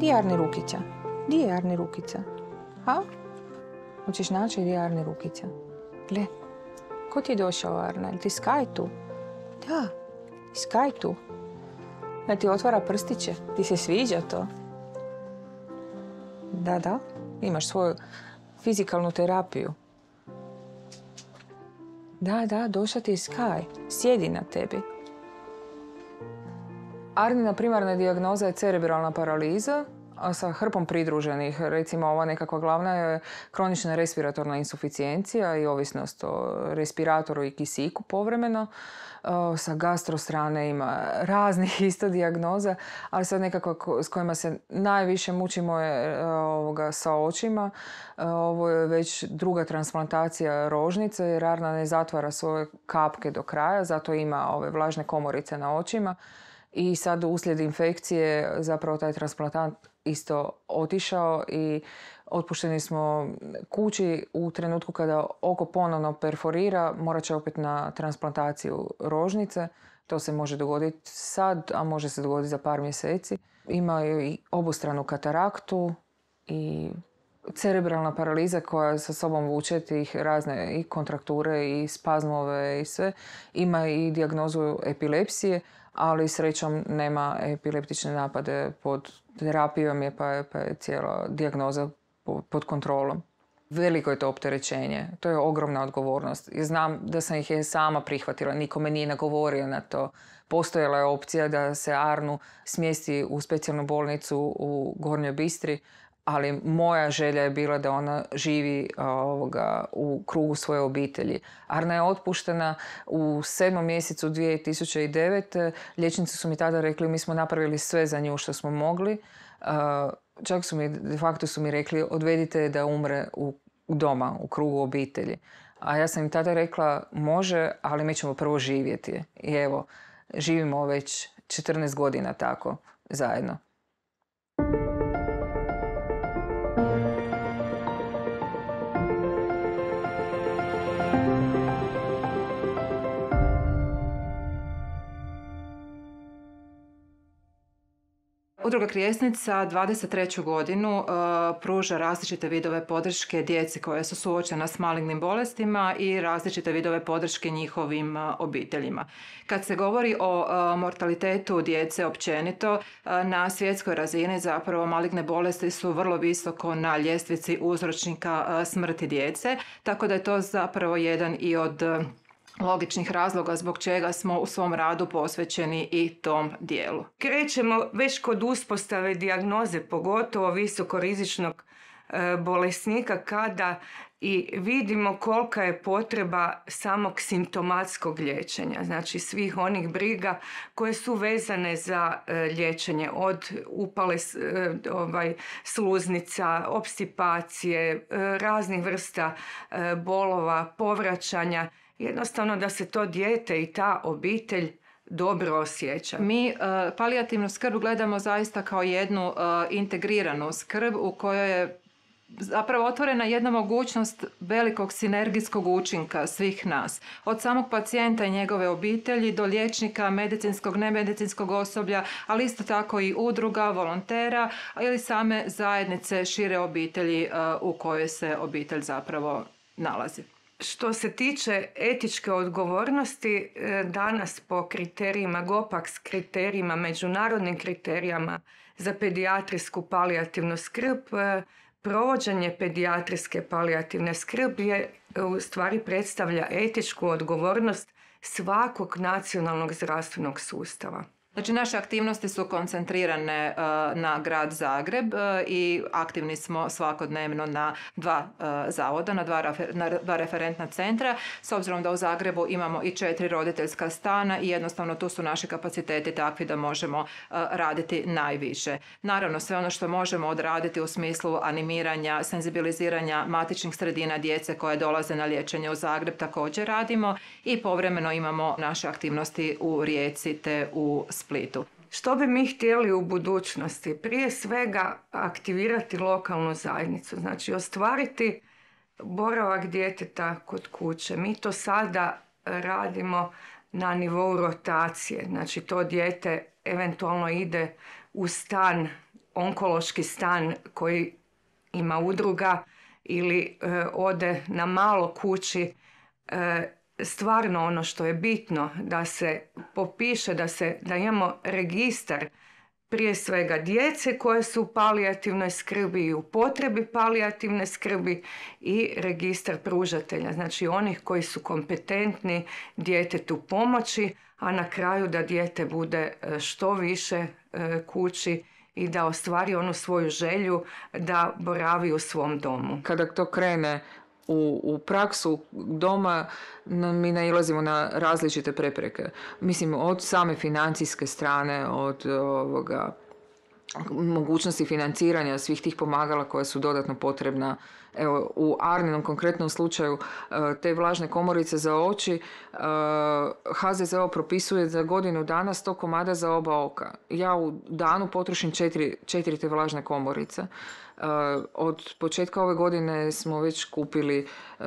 Di je Arne Rukića? Di je Arne Rukića? Ha? Hoćeš naći di je Arne Rukića? Gle, ko ti je došao Arne? Ti skaj tu? Da, skaj tu. ne ti otvara prstiće, ti se sviđa to. Da, da, imaš svoju fizikalnu terapiju. Da, da, došao ti je Sky. Sjedi na tebi. Arnina primarna dijagnoza je cerebralna paraliza sa hrpom pridruženih. Recimo ova nekakva glavna je kronična respiratorna insuficijencija i ovisnost o respiratoru i kisiku povremeno. Sa gastro strane ima raznih isto dijagnoza, ali sad nekako s kojima se najviše mučimo je e, ovoga, sa očima. E, ovo je već druga transplantacija rožnice jer Arna ne zatvara svoje kapke do kraja, zato ima ove vlažne komorice na očima i sad uslijed infekcije zapravo taj transplantant isto otišao i otpušteni smo kući u trenutku kada oko ponovno perforira morat će opet na transplantaciju rožnice. To se može dogoditi sad, a može se dogoditi za par mjeseci. Ima i obostranu kataraktu i cerebralna paraliza koja sa sobom vuče tih razne i kontrakture i spazmove i sve. Ima i dijagnozu epilepsije ali srećom nema epileptične napade pod terapijom je pa, pa je, cijela dijagnoza pod kontrolom. Veliko je to opterećenje, to je ogromna odgovornost. I znam da sam ih sama prihvatila, niko me nije nagovorio na to. Postojala je opcija da se Arnu smjesti u specijalnu bolnicu u Gornjoj Bistri, ali moja želja je bila da ona živi ovoga, u krugu svoje obitelji. Arna je otpuštena u sedmom mjesecu 2009. Liječnici su mi tada rekli mi smo napravili sve za nju što smo mogli. Čak su mi, de facto su mi rekli odvedite je da umre u doma, u krugu obitelji. A ja sam im tada rekla može, ali mi ćemo prvo živjeti. I evo, živimo već 14 godina tako zajedno. Udruga Krijesnica 23. godinu uh, pruža različite vidove podrške djeci koja su suočena s malignim bolestima i različite vidove podrške njihovim uh, obiteljima. Kad se govori o uh, mortalitetu djece općenito, na svjetskoj razini zapravo maligne bolesti su vrlo visoko na ljestvici uzročnika smrti djece, tako da je to zapravo jedan i od logičnih razloga zbog čega smo u svom radu posvećeni i tom dijelu. Krećemo već kod uspostave dijagnoze, pogotovo visokorizičnog e, bolesnika kada i vidimo kolika je potreba samog simptomatskog liječenja, znači svih onih briga koje su vezane za e, liječenje od upale e, ovaj, sluznica, obstipacije, raznih vrsta bolova, povraćanja jednostavno da se to dijete i ta obitelj dobro osjeća. Mi e, palijativnu skrb gledamo zaista kao jednu e, integriranu skrb u kojoj je zapravo otvorena jedna mogućnost velikog sinergijskog učinka svih nas. Od samog pacijenta i njegove obitelji do liječnika, medicinskog, nemedicinskog osoblja, ali isto tako i udruga, volontera ili same zajednice šire obitelji e, u kojoj se obitelj zapravo nalazi. Što se tiče etičke odgovornosti, e, danas po kriterijima GOPAX kriterijima, međunarodnim kriterijama za pedijatrijsku palijativnu skrb, e, provođenje pedijatrijske palijativne skrbi je e, u stvari predstavlja etičku odgovornost svakog nacionalnog zdravstvenog sustava. Znači naše aktivnosti su koncentrirane e, na grad Zagreb e, i aktivni smo svakodnevno na dva e, zavoda, na dva, na dva referentna centra. S obzirom da u Zagrebu imamo i četiri roditeljska stana i jednostavno tu su naši kapaciteti takvi da možemo raditi najviše. Naravno sve ono što možemo odraditi u smislu animiranja, senzibiliziranja matičnih sredina djece koje dolaze na liječenje u Zagreb također radimo i povremeno imamo naše aktivnosti u Rijeci te u Splitu. Što bi mi htjeli u budućnosti? Prije svega aktivirati lokalnu zajednicu, znači ostvariti boravak djeteta kod kuće. Mi to sada radimo na nivou rotacije, znači to dijete eventualno ide u stan, onkološki stan koji ima udruga ili e, ode na malo kući e, stvarno ono što je bitno da se popiše, da, se, da imamo registar prije svega djece koje su u palijativnoj skrbi i u potrebi palijativne skrbi i registar pružatelja, znači onih koji su kompetentni djetetu pomoći, a na kraju da dijete bude e, što više e, kući i da ostvari onu svoju želju da boravi u svom domu. Kada to krene u, u praksu doma mi nailazimo na različite prepreke. Mislim, od same financijske strane, od e, ovoga, mogućnosti financiranja svih tih pomagala koja su dodatno potrebna. Evo, u Arninom konkretnom slučaju e, te vlažne komorice za oči e, HZZO propisuje za godinu dana sto komada za oba oka. Ja u danu potrošim četiri, četiri te vlažne komorice. Eh, od početka ove godine smo već kupili eh,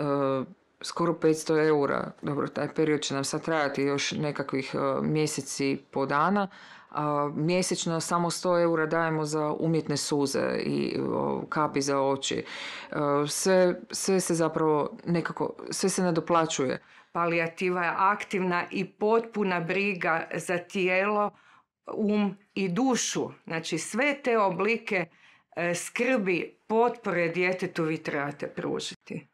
skoro 500 eura. Dobro, taj period će nam sad trajati još nekakvih eh, mjeseci po dana. Mjesečno samo 100 eura dajemo za umjetne suze i kapi za oči. Sve, sve se zapravo nekako, sve se nadoplaćuje. Palijativa je aktivna i potpuna briga za tijelo, um i dušu. Znači sve te oblike skrbi, potpore djetetu vi trebate pružiti.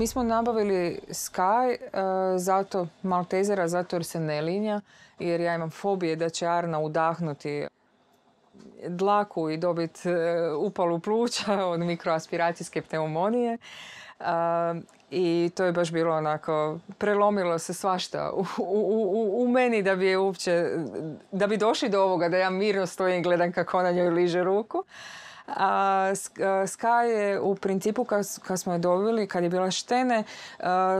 Mi smo nabavili Sky e, zato Maltezera, zato jer se ne linja, jer ja imam fobije da će Arna udahnuti dlaku i dobiti e, upalu pluća od mikroaspiracijske pneumonije. E, I to je baš bilo onako, prelomilo se svašta u, meni da bi je uopće, da bi došli do ovoga da ja mirno stojim i gledam kako ona njoj liže ruku. A Ska je u principu kad, smo je dobili, kad je bila štene,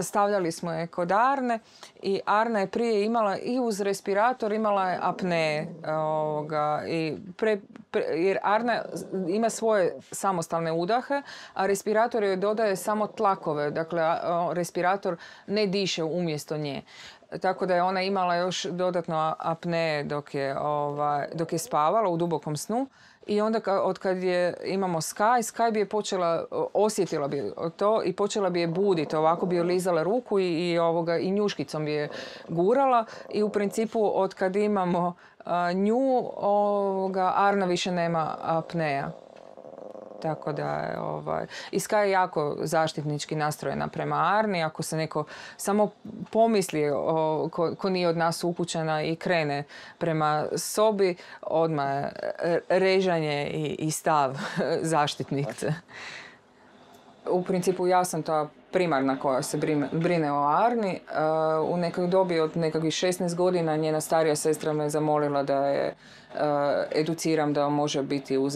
stavljali smo je kod Arne i Arna je prije imala i uz respirator imala je apne jer Arna ima svoje samostalne udahe, a respirator joj dodaje samo tlakove, dakle respirator ne diše umjesto nje tako da je ona imala još dodatno apne ovaj, dok je spavala u dubokom snu i onda od kad je, imamo Sky, Sky bi je počela, osjetila bi to i počela bi je buditi. Ovako bi je lizala ruku i, ovoga, i njuškicom bi je gurala i u principu od kad imamo nju, Arna više nema apneja. Tako da, ovaj, i je jako zaštitnički nastrojena prema Arni. Ako se neko samo pomisli ko, nije od nas upućena i krene prema sobi, odmah e, režanje i, i stav zaštitnice. U principu ja sam ta primarna koja se brine o Arni. E, u nekoj dobi od nekakvih 16 godina njena starija sestra me zamolila da je Eh, educiram da može biti u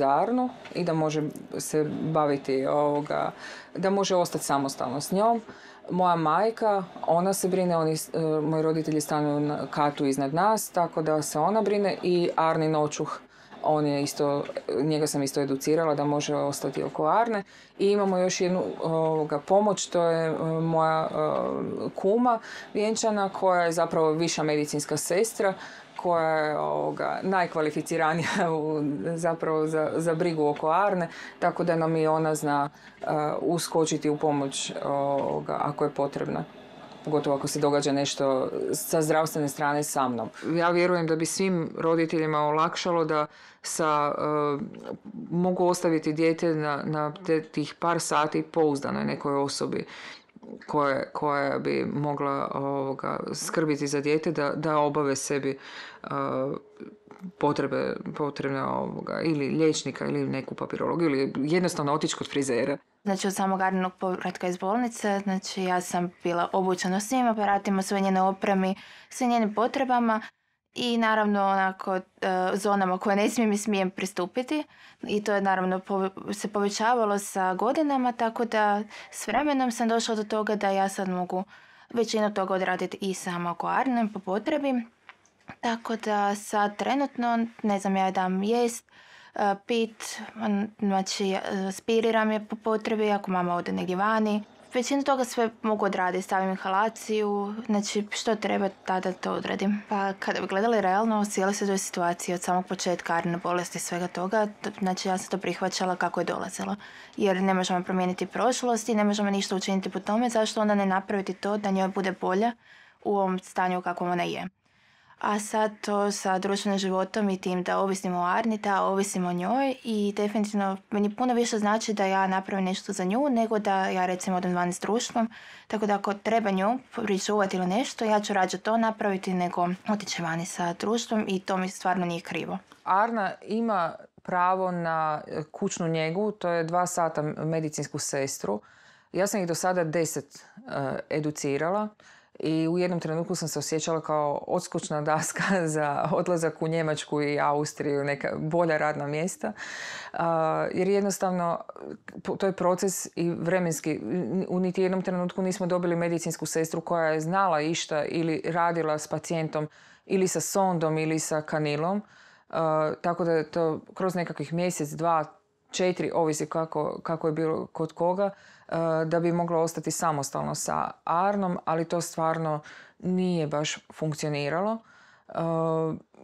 i da može se baviti ovoga, da može ostati samostalno s njom. Moja majka, ona se brine, oni, eh, moji roditelji stanu na katu iznad nas, tako da se ona brine i Arni noćuh on je isto, njega sam isto educirala da može ostati oko Arne. I imamo još jednu ovoga, pomoć, to je eh, moja kuma vjenčana koja je zapravo viša medicinska sestra koja je najkvalificiranija u, zapravo za, za brigu oko Arne, tako da nam i ona zna e, uskočiti u pomoć ako je potrebna pogotovo ako se događa nešto sa zdravstvene strane sa mnom. Ja vjerujem da bi svim roditeljima olakšalo da sa, e, mogu ostaviti dijete na, na te, tih par sati pouzdanoj nekoj osobi koja bi mogla ovoga, skrbiti za dijete da, da obave sebi potrebno, potrebe, potrebne ovoga, ili liječnika ili neku papirologiju ili jednostavno otići kod frizera. Znači od samog arnog povratka iz bolnice, znači ja sam bila obučena svim aparatima, sve njene opremi, sve njenim potrebama i naravno onako e, zonama koje ne smijem i smijem pristupiti i to je naravno se povećavalo sa godinama tako da s vremenom sam došla do toga da ja sad mogu većinu toga odraditi i sama ako po potrebi. Tako da sad trenutno, ne znam, ja dam jest, e, pit, znači e, spiriram je po potrebi ako mama ode negdje vani Većinu toga sve mogu odraditi, stavim inhalaciju, znači što treba tada to odradim. Pa kada bi gledali realno, sjeli se do situacije od samog početka arne bolesti i svega toga, znači ja sam to prihvaćala kako je dolazilo. Jer ne možemo promijeniti prošlost i ne možemo ništa učiniti po tome, zašto onda ne napraviti to da njoj bude bolja u ovom stanju kakvom ona je a sad to sa društvenim životom i tim da ovisimo o Arni, da ovisimo o njoj i definitivno meni puno više znači da ja napravim nešto za nju nego da ja recimo odem van s društvom. Tako da ako treba nju pričuvati ili nešto, ja ću rađe to napraviti nego otići vani sa društvom i to mi stvarno nije krivo. Arna ima pravo na kućnu njegu, to je dva sata medicinsku sestru. Ja sam ih do sada deset eh, educirala i u jednom trenutku sam se osjećala kao odskočna daska za odlazak u Njemačku i Austriju, neka bolja radna mjesta. Jer jednostavno to je proces i vremenski. U niti jednom trenutku nismo dobili medicinsku sestru koja je znala išta ili radila s pacijentom ili sa sondom ili sa kanilom. Tako da to kroz nekakvih mjesec, dva, četiri, ovisi kako, kako je bilo kod koga, E, da bi mogla ostati samostalno sa Arnom, ali to stvarno nije baš funkcioniralo. E,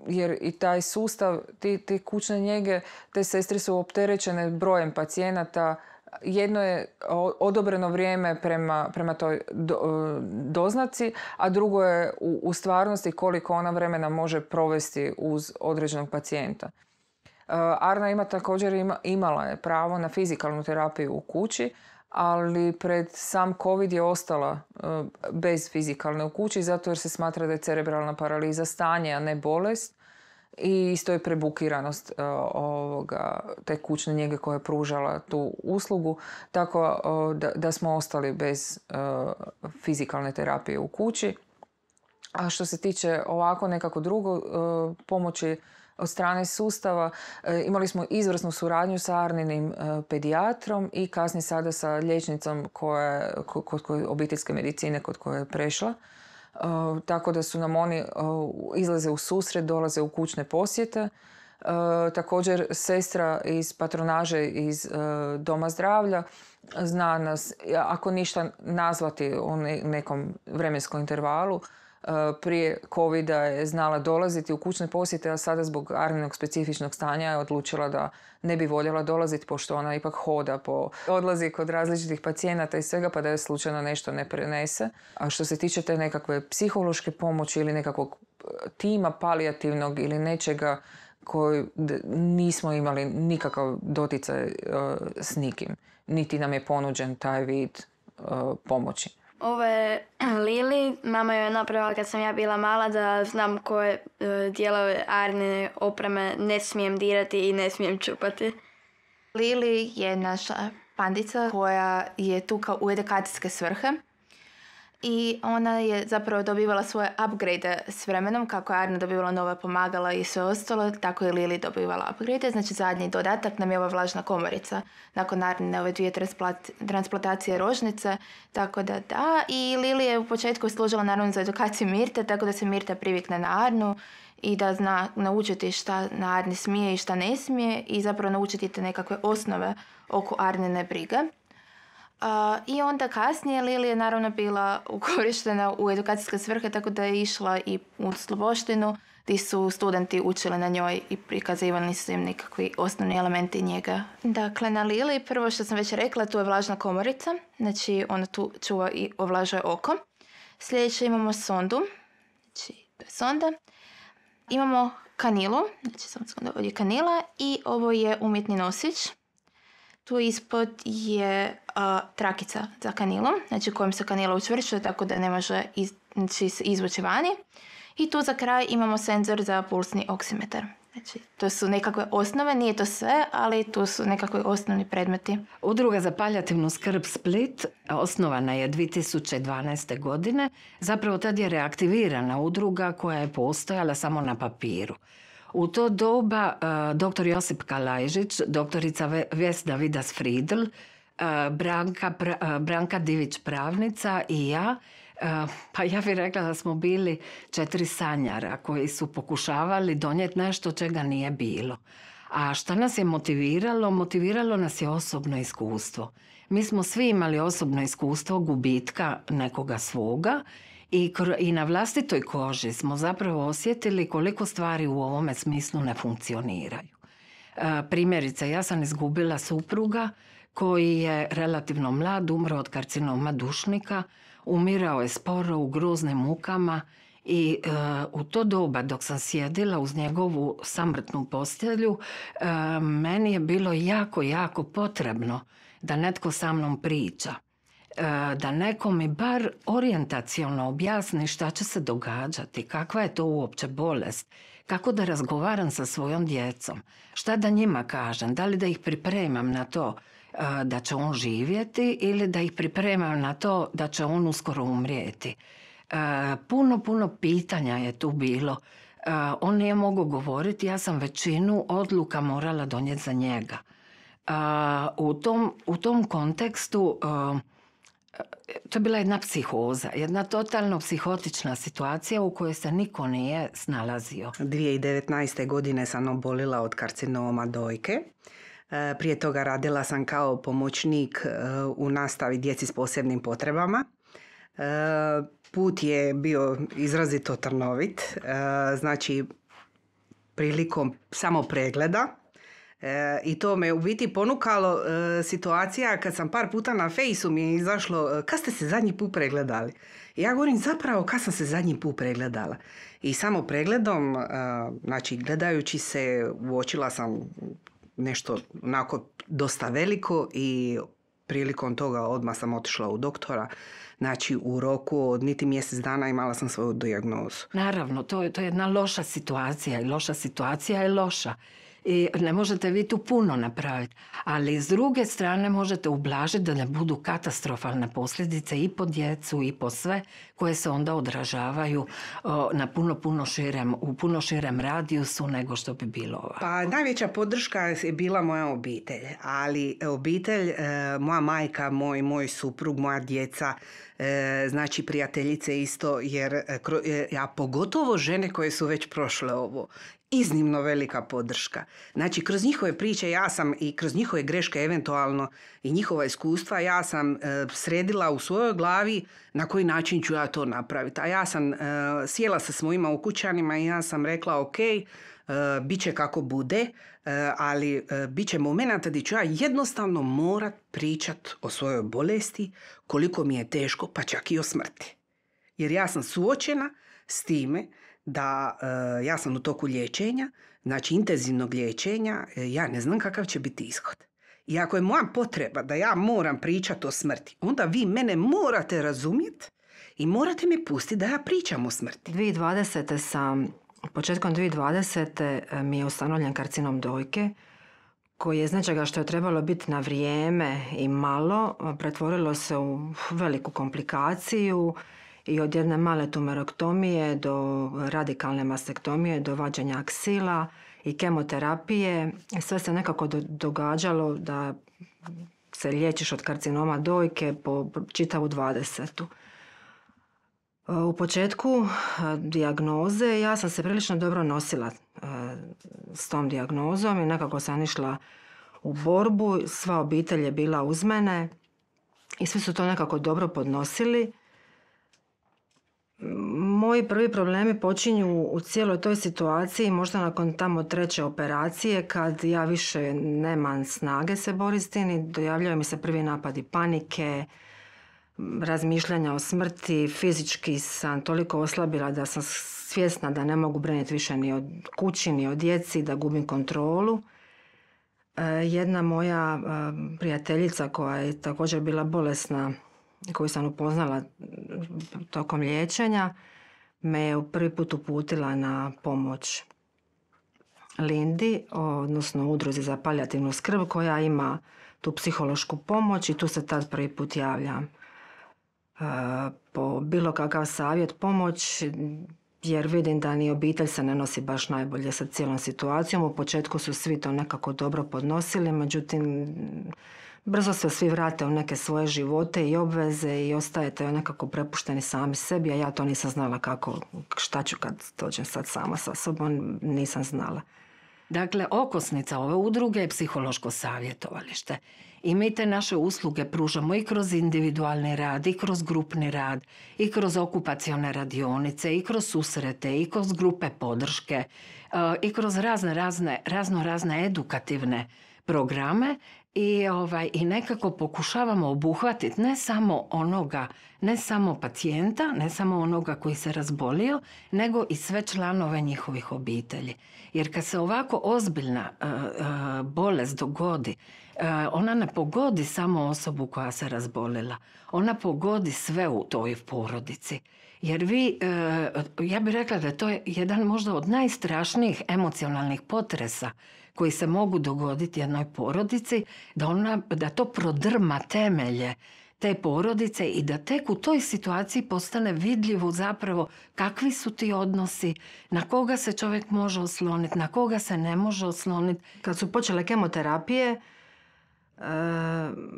jer i taj sustav, ti, kućne njege, te sestre su opterećene brojem pacijenata, jedno je odobreno vrijeme prema, toj e, doznaci, a drugo je u, stvarnosti koliko ona vremena može provesti uz određenog pacijenta. Arna ima također imala je pravo na fizikalnu terapiju u kući, ali pred sam COVID je ostala e, bez fizikalne u kući zato jer se smatra da je cerebralna paraliza stanje, a ne bolest i isto je prebukiranost e, ovoga, te kućne njege koja je pružala tu uslugu, tako e, da, smo ostali bez fizikalne terapije u kući. A što se tiče ovako nekako drugo pomoći od strane sustava. E, imali smo izvrsnu suradnju sa Arninim e, pedijatrom i kasnije sada sa liječnicom koja, kod koje obiteljske medicine kod koje je prešla. E, tako da su nam oni izlaze u susret, dolaze u kućne posjete. također sestra iz patronaže iz doma zdravlja zna nas, ako ništa nazvati u nekom vremenskom intervalu, E, prije covid je znala dolaziti u kućne posjete, a sada zbog Arninog specifičnog stanja je odlučila da ne bi voljela dolaziti, pošto ona ipak hoda po odlazi kod različitih pacijenata i svega, pa da je slučajno nešto ne prenese. A što se tiče te nekakve psihološke pomoći ili nekakvog e, tima palijativnog ili nečega koji nismo imali nikakav doticaj e, s nikim. Niti nam je ponuđen taj vid pomoći. Ovo je Lili, mama joj je napravila kad sam ja bila mala da znam koje e, dijelove Arne opreme ne smijem dirati i ne smijem čupati. Lili je naša pandica koja je tu kao u edukacijske svrhe i ona je zapravo dobivala svoje upgrade s vremenom, kako je Arna dobivala nova pomagala i sve ostalo, tako je Lili dobivala upgrade, znači zadnji dodatak nam je ova vlažna komorica nakon Arne ove dvije transplantacije rožnice, tako da da, i Lili je u početku služila naravno za edukaciju Mirte, tako da se Mirta privikne na Arnu i da zna naučiti šta na Arni smije i šta ne smije i zapravo naučiti te nekakve osnove oko Arnine brige. I onda kasnije Lili je naravno bila ukorištena u edukacijske svrhe, tako da je išla i u Sloboštinu gdje su studenti učili na njoj i prikazivali su im nekakvi osnovni elementi njega. Dakle, na Lili, prvo što sam već rekla, tu je vlažna komorica, znači ona tu čuva i ovlažuje oko. Sljedeće imamo sondu, znači to sonda. Imamo kanilu, znači sam ovdje kanila i ovo je umjetni nosić. Tu ispod je trakica za kanilom, znači kojom se kanila učvršuje tako da ne može znači izvući vani. I tu za kraj imamo senzor za pulsni oksimetar. Znači, to su nekakve osnove, nije to sve, ali tu su nekakvi osnovni predmeti. Udruga za paljativnu skrb Split osnovana je 2012. godine. Zapravo tad je reaktivirana udruga koja je postojala samo na papiru. U to doba eh, dr. Josip Kalajžić, doktorica Vesna Vidas Fridl, eh, Branka, eh, Branka Divić pravnica i ja pa ja bih rekla da smo bili četiri sanjara koji su pokušavali donijeti nešto čega nije bilo. A šta nas je motiviralo? Motiviralo nas je osobno iskustvo. Mi smo svi imali osobno iskustvo gubitka nekoga svoga i, I na vlastitoj koži smo zapravo osjetili koliko stvari u ovome smislu ne funkcioniraju. E, primjerice, ja sam izgubila supruga koji je relativno mlad, umro od karcinoma dušnika, umirao je sporo u groznim mukama i e, u to doba dok sam sjedila uz njegovu samrtnu postelju, e, meni je bilo jako, jako potrebno da netko sa mnom priča. E, da nekome mi bar orijentacijalno objasni šta će se događati, kakva je to uopće bolest, kako da razgovaram sa svojom djecom, šta da njima kažem, da li da ih pripremam na to e, da će on živjeti ili da ih pripremam na to da će on uskoro umrijeti. E, puno, puno pitanja je tu bilo. On nije mogao govoriti, ja sam većinu odluka morala donijeti za njega. u tom kontekstu to je bila jedna psihoza, jedna totalno psihotična situacija u kojoj se niko nije snalazio. 2019. godine sam obolila od karcinoma dojke. E, prije toga radila sam kao pomoćnik e, u nastavi djeci s posebnim potrebama. E, put je bio izrazito trnovit, znači prilikom samo pregleda E, I to me u biti ponukalo e, situacija kad sam par puta na fejsu mi je izašlo e, kad ste se zadnji put pregledali. I ja govorim zapravo kad sam se zadnji put pregledala. I samo pregledom, znači gledajući se, uočila sam nešto onako dosta veliko i prilikom toga odmah sam otišla u doktora. Znači u roku od niti mjesec dana imala sam svoju dijagnozu. Naravno, to je, to je jedna loša situacija i loša situacija je loša i ne možete vi tu puno napraviti. Ali s druge strane možete ublažiti da ne budu katastrofalne posljedice i po djecu i po sve koje se onda odražavaju na puno, puno širem, u puno širem radijusu nego što bi bilo ovako. Pa najveća podrška je bila moja obitelj, ali obitelj, e, moja majka, moj, moj suprug, moja djeca, e, znači prijateljice isto, jer ja e, pogotovo žene koje su već prošle ovo, iznimno velika podrška. Znači, kroz njihove priče ja sam i kroz njihove greške eventualno i njihova iskustva ja sam e, sredila u svojoj glavi na koji način ću ja to napraviti. A ja sam e, sjela sa svojima ukućanima i ja sam rekla ok, e, bit će kako bude, e, ali bit će moment gdje ću ja jednostavno morat pričat o svojoj bolesti, koliko mi je teško, pa čak i o smrti. Jer ja sam suočena s time da eh, ja sam u toku liječenja, znači intenzivnog liječenja, eh, ja ne znam kakav će biti ishod. I ako je moja potreba da ja moram pričati o smrti, onda vi mene morate razumjeti i morate mi pustiti da ja pričam o smrti. 2020. sam, početkom 2020. Eh, mi je ustanovljen karcinom dojke, koji je značega što je trebalo biti na vrijeme i malo, pretvorilo se u veliku komplikaciju, i od jedne male tumeroktomije do radikalne mastektomije, do vađanja aksila i kemoterapije. Sve se nekako događalo da se liječiš od karcinoma dojke po čitavu 20. U početku e, dijagnoze ja sam se prilično dobro nosila e, s tom dijagnozom i nekako sam išla u borbu, sva obitelj je bila uz mene i svi su to nekako dobro podnosili. Moji prvi problemi počinju u cijeloj toj situaciji, možda nakon tamo treće operacije, kad ja više nemam snage se boriti s dojavljaju mi se prvi napadi panike, razmišljanja o smrti, fizički sam toliko oslabila da sam svjesna da ne mogu brinuti više ni od kući, ni od djeci, da gubim kontrolu. E, jedna moja e, prijateljica koja je također bila bolesna koju sam upoznala tokom liječenja me je prvi put uputila na pomoć Lindi, odnosno udruzi za palijativnu skrb koja ima tu psihološku pomoć i tu se tad prvi put javljam. E, po bilo kakav savjet, pomoć, jer vidim da ni obitelj se ne nosi baš najbolje sa cijelom situacijom. U početku su svi to nekako dobro podnosili, međutim Brzo se svi vrate u neke svoje živote i obveze i ostajete nekako prepušteni sami sebi, a ja to nisam znala kako, šta ću kad dođem sad sama sa sobom, nisam znala. Dakle, okosnica ove udruge je psihološko savjetovalište. I mi te naše usluge pružamo i kroz individualni rad, i kroz grupni rad, i kroz okupacione radionice, i kroz susrete, i kroz grupe podrške, e, i kroz razne, razne, razno razne edukativne programe i, ovaj, I nekako pokušavamo obuhvatiti ne samo onoga, ne samo pacijenta, ne samo onoga koji se razbolio, nego i sve članove njihovih obitelji. Jer kad se ovako ozbiljna e, e, bolest dogodi, e, ona ne pogodi samo osobu koja se razbolila. Ona pogodi sve u toj porodici. Jer vi, ja bih rekla da to je jedan možda od najstrašnijih emocionalnih potresa koji se mogu dogoditi jednoj porodici, da, ona, da to prodrma temelje te porodice i da tek u toj situaciji postane vidljivo zapravo kakvi su ti odnosi, na koga se čovjek može osloniti, na koga se ne može osloniti. Kad su počele kemoterapije, e,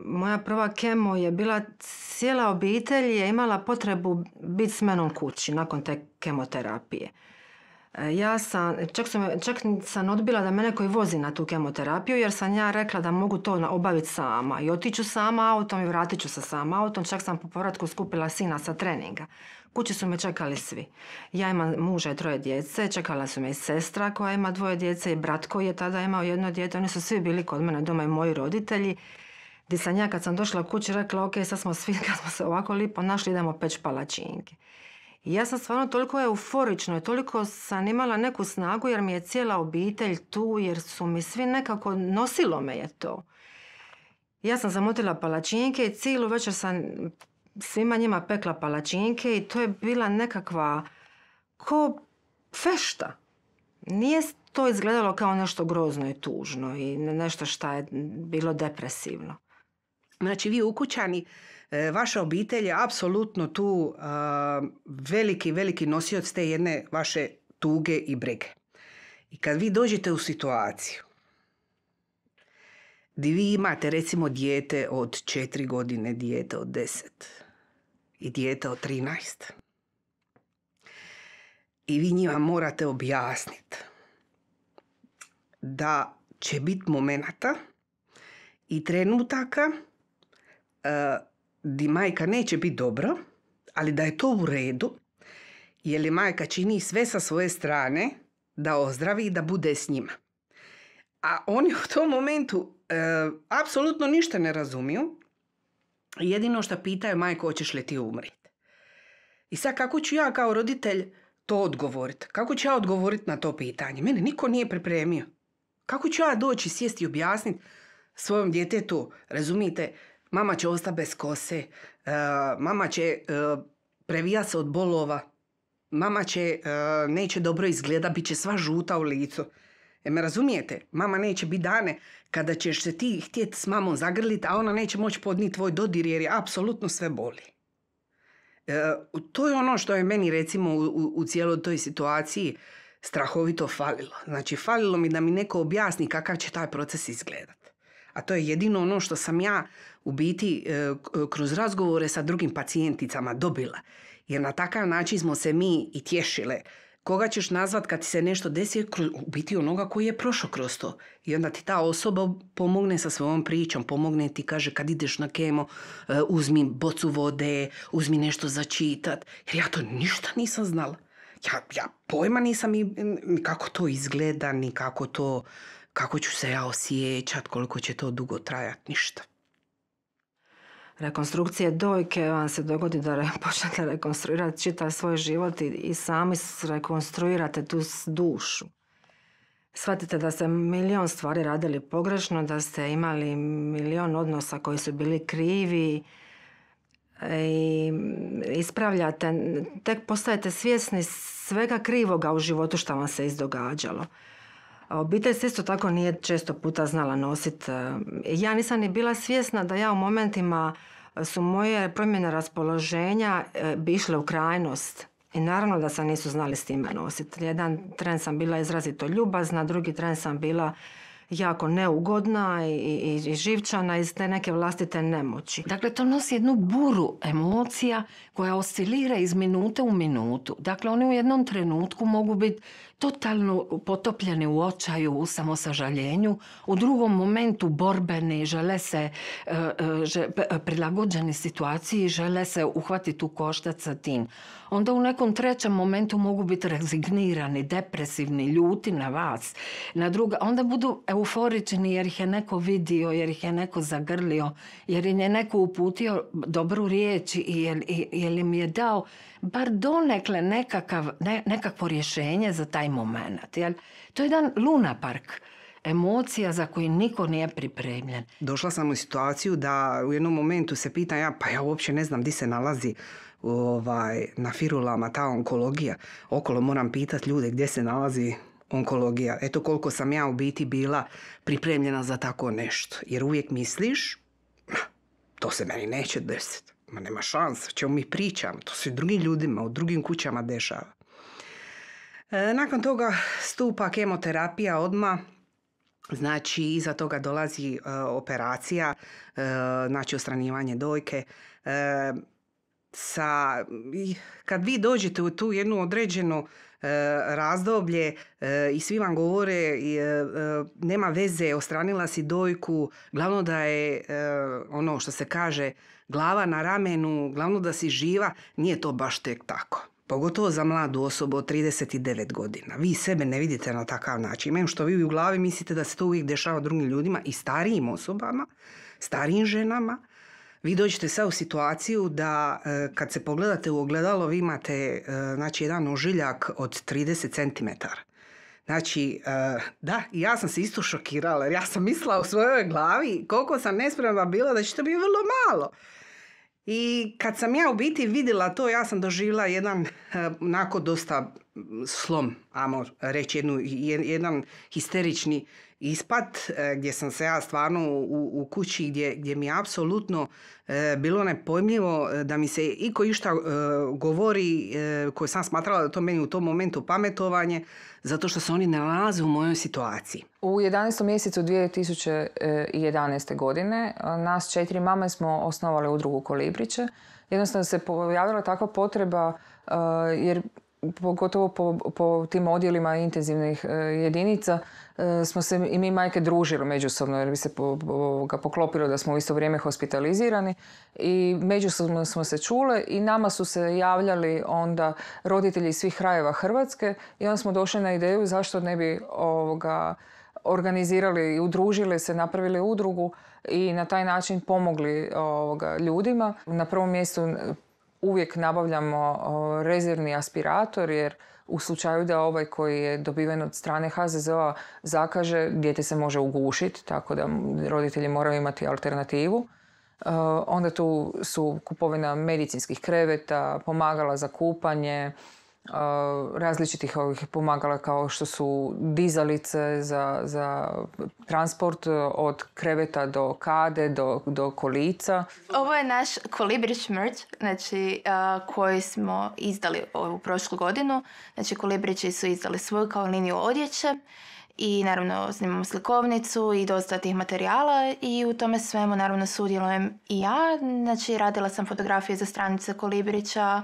moja prva kemo je bila cijela obitelj je imala potrebu biti s menom kući nakon te kemoterapije. E, ja sam, čak, sam, čak sam odbila da mene koji vozi na tu kemoterapiju jer sam ja rekla da mogu to obaviti sama i otiću sama autom i vratit ću se sama autom. Čak sam po povratku skupila sina sa treninga. Kući su me čekali svi. Ja imam muža i troje djece, čekala su me i sestra koja ima dvoje djece i brat koji je tada imao jedno dijete. Oni su svi bili kod mene doma i moji roditelji. Gdje sam ja kad sam došla kući rekla ok, sad smo svi kad smo se ovako lipo našli idemo peć palačinke ja sam stvarno toliko euforično i toliko sam imala neku snagu jer mi je cijela obitelj tu, jer su mi svi nekako, nosilo me je to. Ja sam zamotila palačinke i cijelu večer sam svima njima pekla palačinke i to je bila nekakva ko fešta. Nije to izgledalo kao nešto grozno i tužno i nešto šta je bilo depresivno. Znači vi ukućani E, vaša obitelj je apsolutno tu e, veliki, veliki nosioc te jedne vaše tuge i brege. I kad vi dođete u situaciju di vi imate recimo dijete od četiri godine, dijete od deset i dijete od trinaest i vi njima morate objasniti da će biti momenata i trenutaka e, di majka neće biti dobro, ali da je to u redu, jer li majka čini sve sa svoje strane da ozdravi i da bude s njima. A oni u tom momentu e, apsolutno ništa ne razumiju, jedino što pitaju majko hoćeš li ti umrit. I sad kako ću ja kao roditelj to odgovoriti? Kako ću ja odgovoriti na to pitanje? Mene niko nije pripremio. Kako ću ja doći, sjesti i objasniti svojom djetetu, razumite mama će ostati bez kose, e, mama će e, previja se od bolova, mama će, e, neće dobro izgleda, bit će sva žuta u licu. E me razumijete, mama neće biti dane kada ćeš se ti htjeti s mamom zagrliti, a ona neće moći podniti tvoj dodir jer je apsolutno sve boli. to je ono što je meni recimo u, cijeloj toj situaciji strahovito falilo. Znači falilo mi da mi neko objasni kakav će taj proces izgledat. A to je jedino ono što sam ja u biti e, kroz razgovore sa drugim pacijenticama dobila. Jer na takav način smo se mi i tješile. Koga ćeš nazvat kad ti se nešto desi, u biti onoga koji je prošao kroz to. I onda ti ta osoba pomogne sa svojom pričom, pomogne ti, kaže kad ideš na kemo, e, uzmi bocu vode, uzmi nešto za čitat. Jer ja to ništa nisam znala. Ja, ja pojma nisam i kako to izgleda, ni kako to, kako ću se ja osjećat, koliko će to dugo trajat, ništa rekonstrukcije dojke vam se dogodi da re, počnete rekonstruirati čitav svoj život i, i sami rekonstruirate tu dušu. Shvatite da ste milion stvari radili pogrešno, da ste imali milion odnosa koji su bili krivi e, i ispravljate, tek postajete svjesni svega krivoga u životu što vam se izdogađalo. A obitelj se isto tako nije često puta znala nositi. E, ja nisam ni bila svjesna da ja u momentima e, su moje promjene raspoloženja e, bi išle u krajnost. I naravno da sam nisu znali s time nositi. Jedan tren sam bila izrazito ljubazna, drugi tren sam bila jako neugodna i, i živčana iz te neke vlastite nemoći. Dakle, to nosi jednu buru emocija koja oscilira iz minute u minutu. Dakle, oni u jednom trenutku mogu biti totalno potopljeni u očaju, u samosažaljenju. U drugom momentu borbeni, žele se e, e, prilagođeni situaciji, žele se uhvatiti u koštac sa tim onda u nekom trećem momentu mogu biti rezignirani, depresivni, ljuti na vas, na druga. Onda budu euforični jer ih je neko vidio, jer ih je neko zagrlio, jer im je neko uputio dobru riječ i jer, jer im je dao bar donekle nekakav, ne, nekakvo rješenje za taj moment. to je jedan lunapark emocija za koju niko nije pripremljen. Došla sam u situaciju da u jednom momentu se pitam ja, pa ja uopće ne znam di se nalazi ovaj, na firulama ta onkologija. Okolo moram pitati ljude gdje se nalazi onkologija. Eto koliko sam ja u biti bila pripremljena za tako nešto. Jer uvijek misliš, to se meni neće desiti. Ma nema šansa, čemu mi pričam. To se drugim ljudima, u drugim kućama dešava. E, nakon toga stupa kemoterapija odma, Znači, iza toga dolazi e, operacija, e, znači ostranjivanje dojke sa, kad vi dođete u tu jednu određenu e, razdoblje e, i svi vam govore e, nema veze, ostranila si dojku, glavno da je ono što se kaže glava na ramenu, glavno da si živa, nije to baš tek tako. Pogotovo za mladu osobu od 39 godina. Vi sebe ne vidite na takav način. imam što vi u glavi mislite da se to uvijek dešava drugim ljudima i starijim osobama, starijim ženama, vi dođete sad u situaciju da e, kad se pogledate u ogledalo vi imate e, znači, jedan ožiljak od 30 cm. Znači, e, da, ja sam se isto šokirala jer ja sam mislila u svojoj glavi koliko sam nespremna bila da će to biti vrlo malo. I kad sam ja u biti vidjela to, ja sam doživjela jedan onako dosta slom, ajmo reći, jednu, jedan histerični ispad e, gdje sam se ja stvarno u, u kući gdje, gdje mi je apsolutno e, bilo nepojmljivo e, da mi se iko išta govori e, koje sam smatrala da to meni u tom momentu pametovanje zato što se oni ne nalaze u mojoj situaciji. U 11. mjesecu 2011. godine nas četiri mame smo osnovali udrugu Kolibriće. Jednostavno se pojavila takva potreba jer pogotovo po, po tim odjelima intenzivnih jedinica E, smo se i mi majke družili međusobno jer bi se ga poklopilo da smo u isto vrijeme hospitalizirani i međusobno smo se čule i nama su se javljali onda roditelji iz svih krajeva Hrvatske i onda smo došli na ideju zašto ne bi ovoga organizirali i udružili se, napravili udrugu i na taj način pomogli ovoga, ljudima. Na prvom mjestu uvijek nabavljamo rezervni aspirator jer u slučaju da ovaj koji je dobiven od strane HZZO-a zakaže, dijete se može ugušiti, tako da roditelji moraju imati alternativu. Eh, onda tu su kupovina medicinskih kreveta, pomagala za kupanje, različitih ovih pomagala kao što su dizalice za, za transport e, od kreveta do kade, do, do kolica. Ovo je naš Kolibrić merch znači, koji smo izdali u prošlu godinu. Znači Kolibrići su izdali svoju kao liniju odjeće i naravno snimamo slikovnicu i dosta tih materijala i u tome svemu naravno sudjelujem i ja. Znači radila sam fotografije za stranice Kolibrića,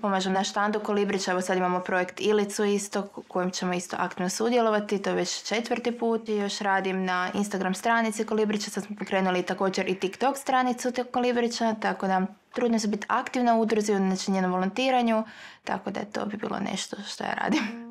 Pomažem na štandu Kolibrića, evo sad imamo projekt Ilicu isto, u kojem ćemo isto aktivno sudjelovati, to je već četvrti put. I još radim na Instagram stranici Kolibrića, sad smo pokrenuli također i TikTok stranicu Kolibrića, tako da trudno se biti aktivna u udruzi, znači njenom volontiranju, tako da to bi bilo nešto što ja radim.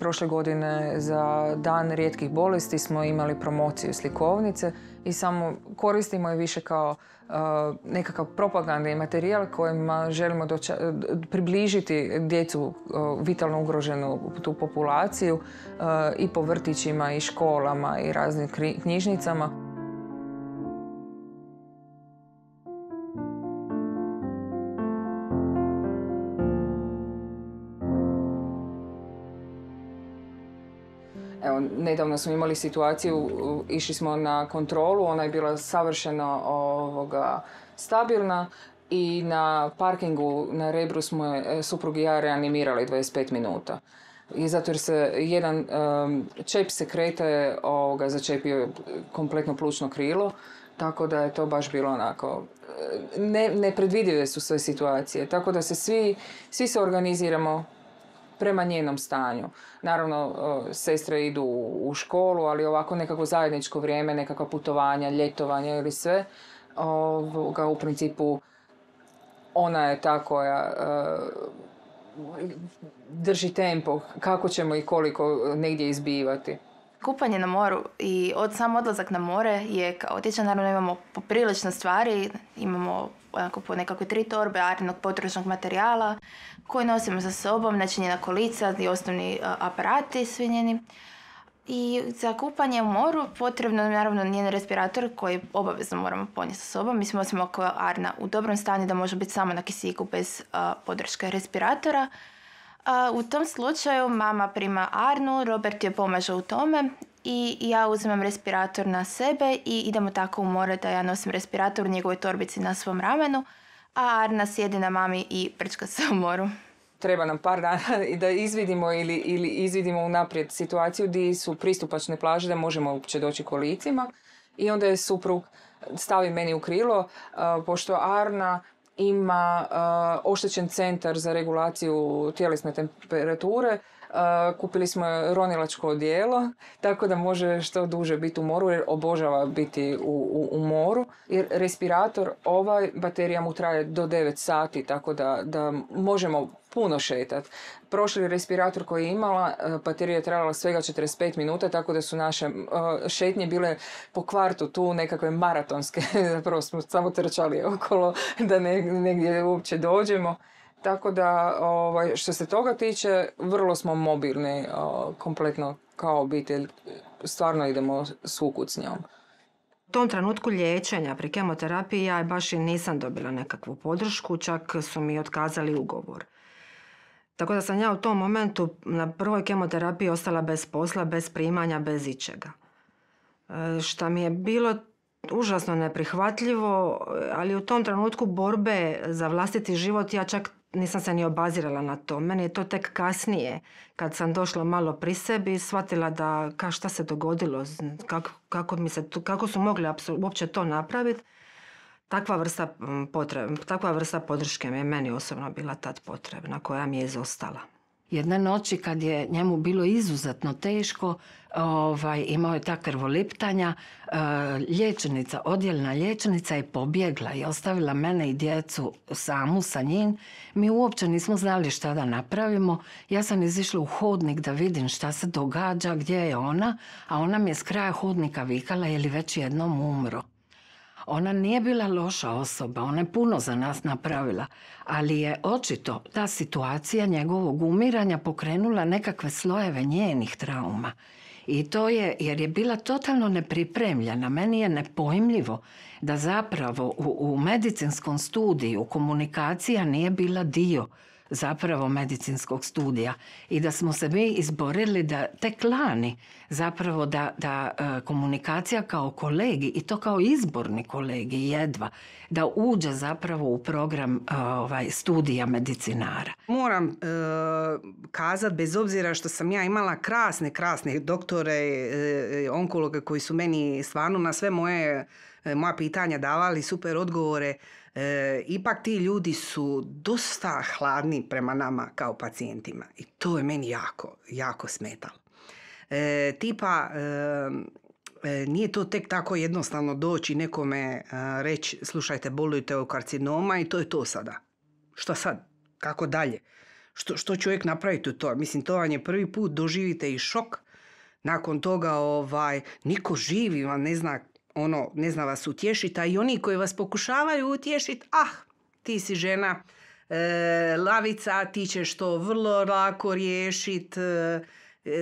Prošle godine za dan rijetkih bolesti smo imali promociju slikovnice i samo koristimo je više kao e, nekakav propagandni materijal kojima želimo približiti djecu e, vitalno ugroženu tu populaciju e, i po vrtićima i školama i raznim knjižnicama. Nedavno smo imali situaciju, išli smo na kontrolu, ona je bila savršeno ovoga, stabilna i na parkingu na Rebru smo je, e, suprug i ja reanimirali 25 minuta. I zato jer se jedan um, čep se krete, ovoga, začepio kompletno plučno krilo, tako da je to baš bilo onako e, ne, nepredvidive su sve situacije. Tako da se svi, svi se organiziramo, prema njenom stanju. Naravno, e, sestre idu u školu, ali ovako nekako zajedničko vrijeme, nekakva putovanja, ljetovanja ili sve, u principu ona je ta koja e, drži tempo kako ćemo i koliko negdje izbivati. Kupanje na moru i od sam odlazak na more je kao tičan, naravno imamo poprilično stvari, imamo onako po nekakve tri torbe arnog potrošnog materijala koji nosimo sa sobom, znači njena kolica i osnovni aparati svi njeni. I za kupanje u moru potrebno je naravno njen respirator koji obavezno moramo ponijeti sa sobom. Mislim osim ako Arna u dobrom stanju da može biti samo na kisiku bez podrške respiratora. U tom slučaju mama prima Arnu, Robert je pomaže u tome i ja uzimam respirator na sebe i idemo tako u more da ja nosim respirator u njegovoj torbici na svom ramenu, a Arna sjedi na mami i prčka se u moru. Treba nam par dana da izvidimo ili, ili izvidimo unaprijed situaciju di su pristupačne plaže da možemo uopće doći kolicima i onda je suprug stavi meni u krilo, pošto Arna ima eh, oštećen centar za regulaciju tjelesne temperature kupili smo ronilačko odijelo, tako da može što duže biti u moru jer obožava biti u, u, moru. Jer respirator, ovaj baterija mu traje do 9 sati, tako da, da možemo puno šetat. Prošli respirator koji je imala, baterija je trajala svega 45 minuta, tako da su naše šetnje bile po kvartu tu nekakve maratonske. Zapravo smo samo trčali okolo da negdje uopće dođemo. Tako da, ovaj, što se toga tiče, vrlo smo mobilni, eh, kompletno kao obitelj. Stvarno idemo svukud s njom. U tom trenutku liječenja pri kemoterapiji ja baš i nisam dobila nekakvu podršku, čak su mi otkazali ugovor. Tako da sam ja u tom momentu na prvoj kemoterapiji ostala bez posla, bez primanja, bez ičega. Eh, šta mi je bilo užasno neprihvatljivo, ali u tom trenutku borbe za vlastiti život ja čak nisam se ni obazirala na to. Meni je to tek kasnije, kad sam došla malo pri sebi, shvatila da ka, šta se dogodilo, kako, kako, mi se, kako su mogli uopće to napraviti. Takva vrsta, potreb, takva vrsta podrške mi je meni osobno bila tad potrebna, koja mi je izostala. Jedne noći kad je njemu bilo izuzetno teško, ovaj, imao je ta krvoliptanja, eh, liječnica, odjelna liječnica je pobjegla i ostavila mene i djecu samu sa njim. Mi uopće nismo znali šta da napravimo. Ja sam izišla u hodnik da vidim šta se događa, gdje je ona, a ona mi je s kraja hodnika vikala je li već jednom umro. Ona nije bila loša osoba, ona je puno za nas napravila, ali je očito ta situacija njegovog umiranja pokrenula nekakve slojeve njenih trauma. I to je, jer je bila totalno nepripremljena, meni je nepojmljivo da zapravo u, u medicinskom studiju komunikacija nije bila dio zapravo medicinskog studija i da smo se mi izborili da tek lani zapravo da, da e, komunikacija kao kolegi i to kao izborni kolegi jedva da uđe zapravo u program e, ovaj, studija medicinara. Moram e, kazati, bez obzira što sam ja imala krasne, krasne doktore, onkologe koji su meni stvarno na sve moje moja pitanja davali super odgovore E, ipak ti ljudi su dosta hladni prema nama kao pacijentima i to je meni jako, jako smetalo. E, tipa, e, nije to tek tako jednostavno doći nekome e, reći slušajte bolujete o karcinoma i to je to sada. Što sad? Kako dalje? Što, što čovjek napraviti u to? Mislim, to vam je prvi put, doživite i šok. Nakon toga ovaj, niko živi vam ne zna ono, ne zna vas utješiti, a i oni koji vas pokušavaju utješiti, ah, ti si žena e, lavica, ti ćeš to vrlo lako riješiti, e,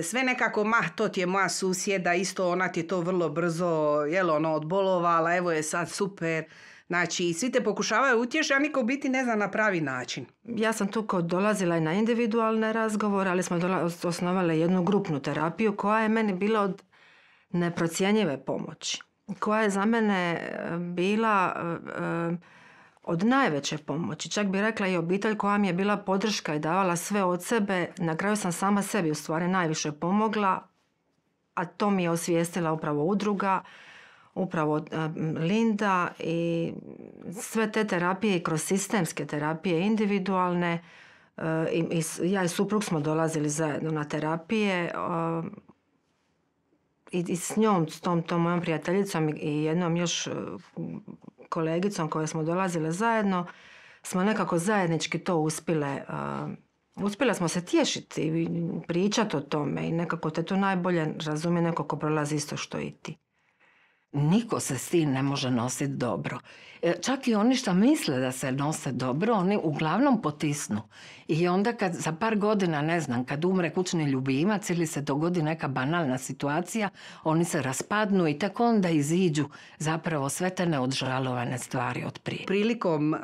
sve nekako, mah, to ti je moja susjeda, isto ona ti je to vrlo brzo, jel, ono, odbolovala, evo je sad super, Znači, svi te pokušavaju utješiti a niko biti ne zna na pravi način. Ja sam tu dolazila i na individualne razgovore, ali smo dola osnovali jednu grupnu terapiju koja je meni bila od neprocjenjive pomoći koja je za mene eh, bila eh, eh, od najveće pomoći. Čak bi rekla i obitelj koja mi je bila podrška i davala sve od sebe. Na kraju sam sama sebi u stvari najviše pomogla, a to mi je osvijestila upravo udruga, upravo Linda i sve te terapije i kroz sistemske terapije individualne. I ja i suprug smo dolazili zajedno na terapije i, s njom, s tom, tom mojom prijateljicom i jednom još e, kolegicom koje smo dolazile zajedno, smo nekako zajednički to uspile uh, smo se tješiti i pričati o tome i nekako te to najbolje razumije neko ko prolazi isto što i ti. Niko se s tim ne može nositi dobro. E, čak i oni što misle da se nose dobro, oni uglavnom potisnu. I onda kad za par godina, ne znam, kad umre kućni ljubimac ili se dogodi neka banalna situacija, oni se raspadnu i tako onda iziđu zapravo sve te neodžalovane stvari od prije. Prilikom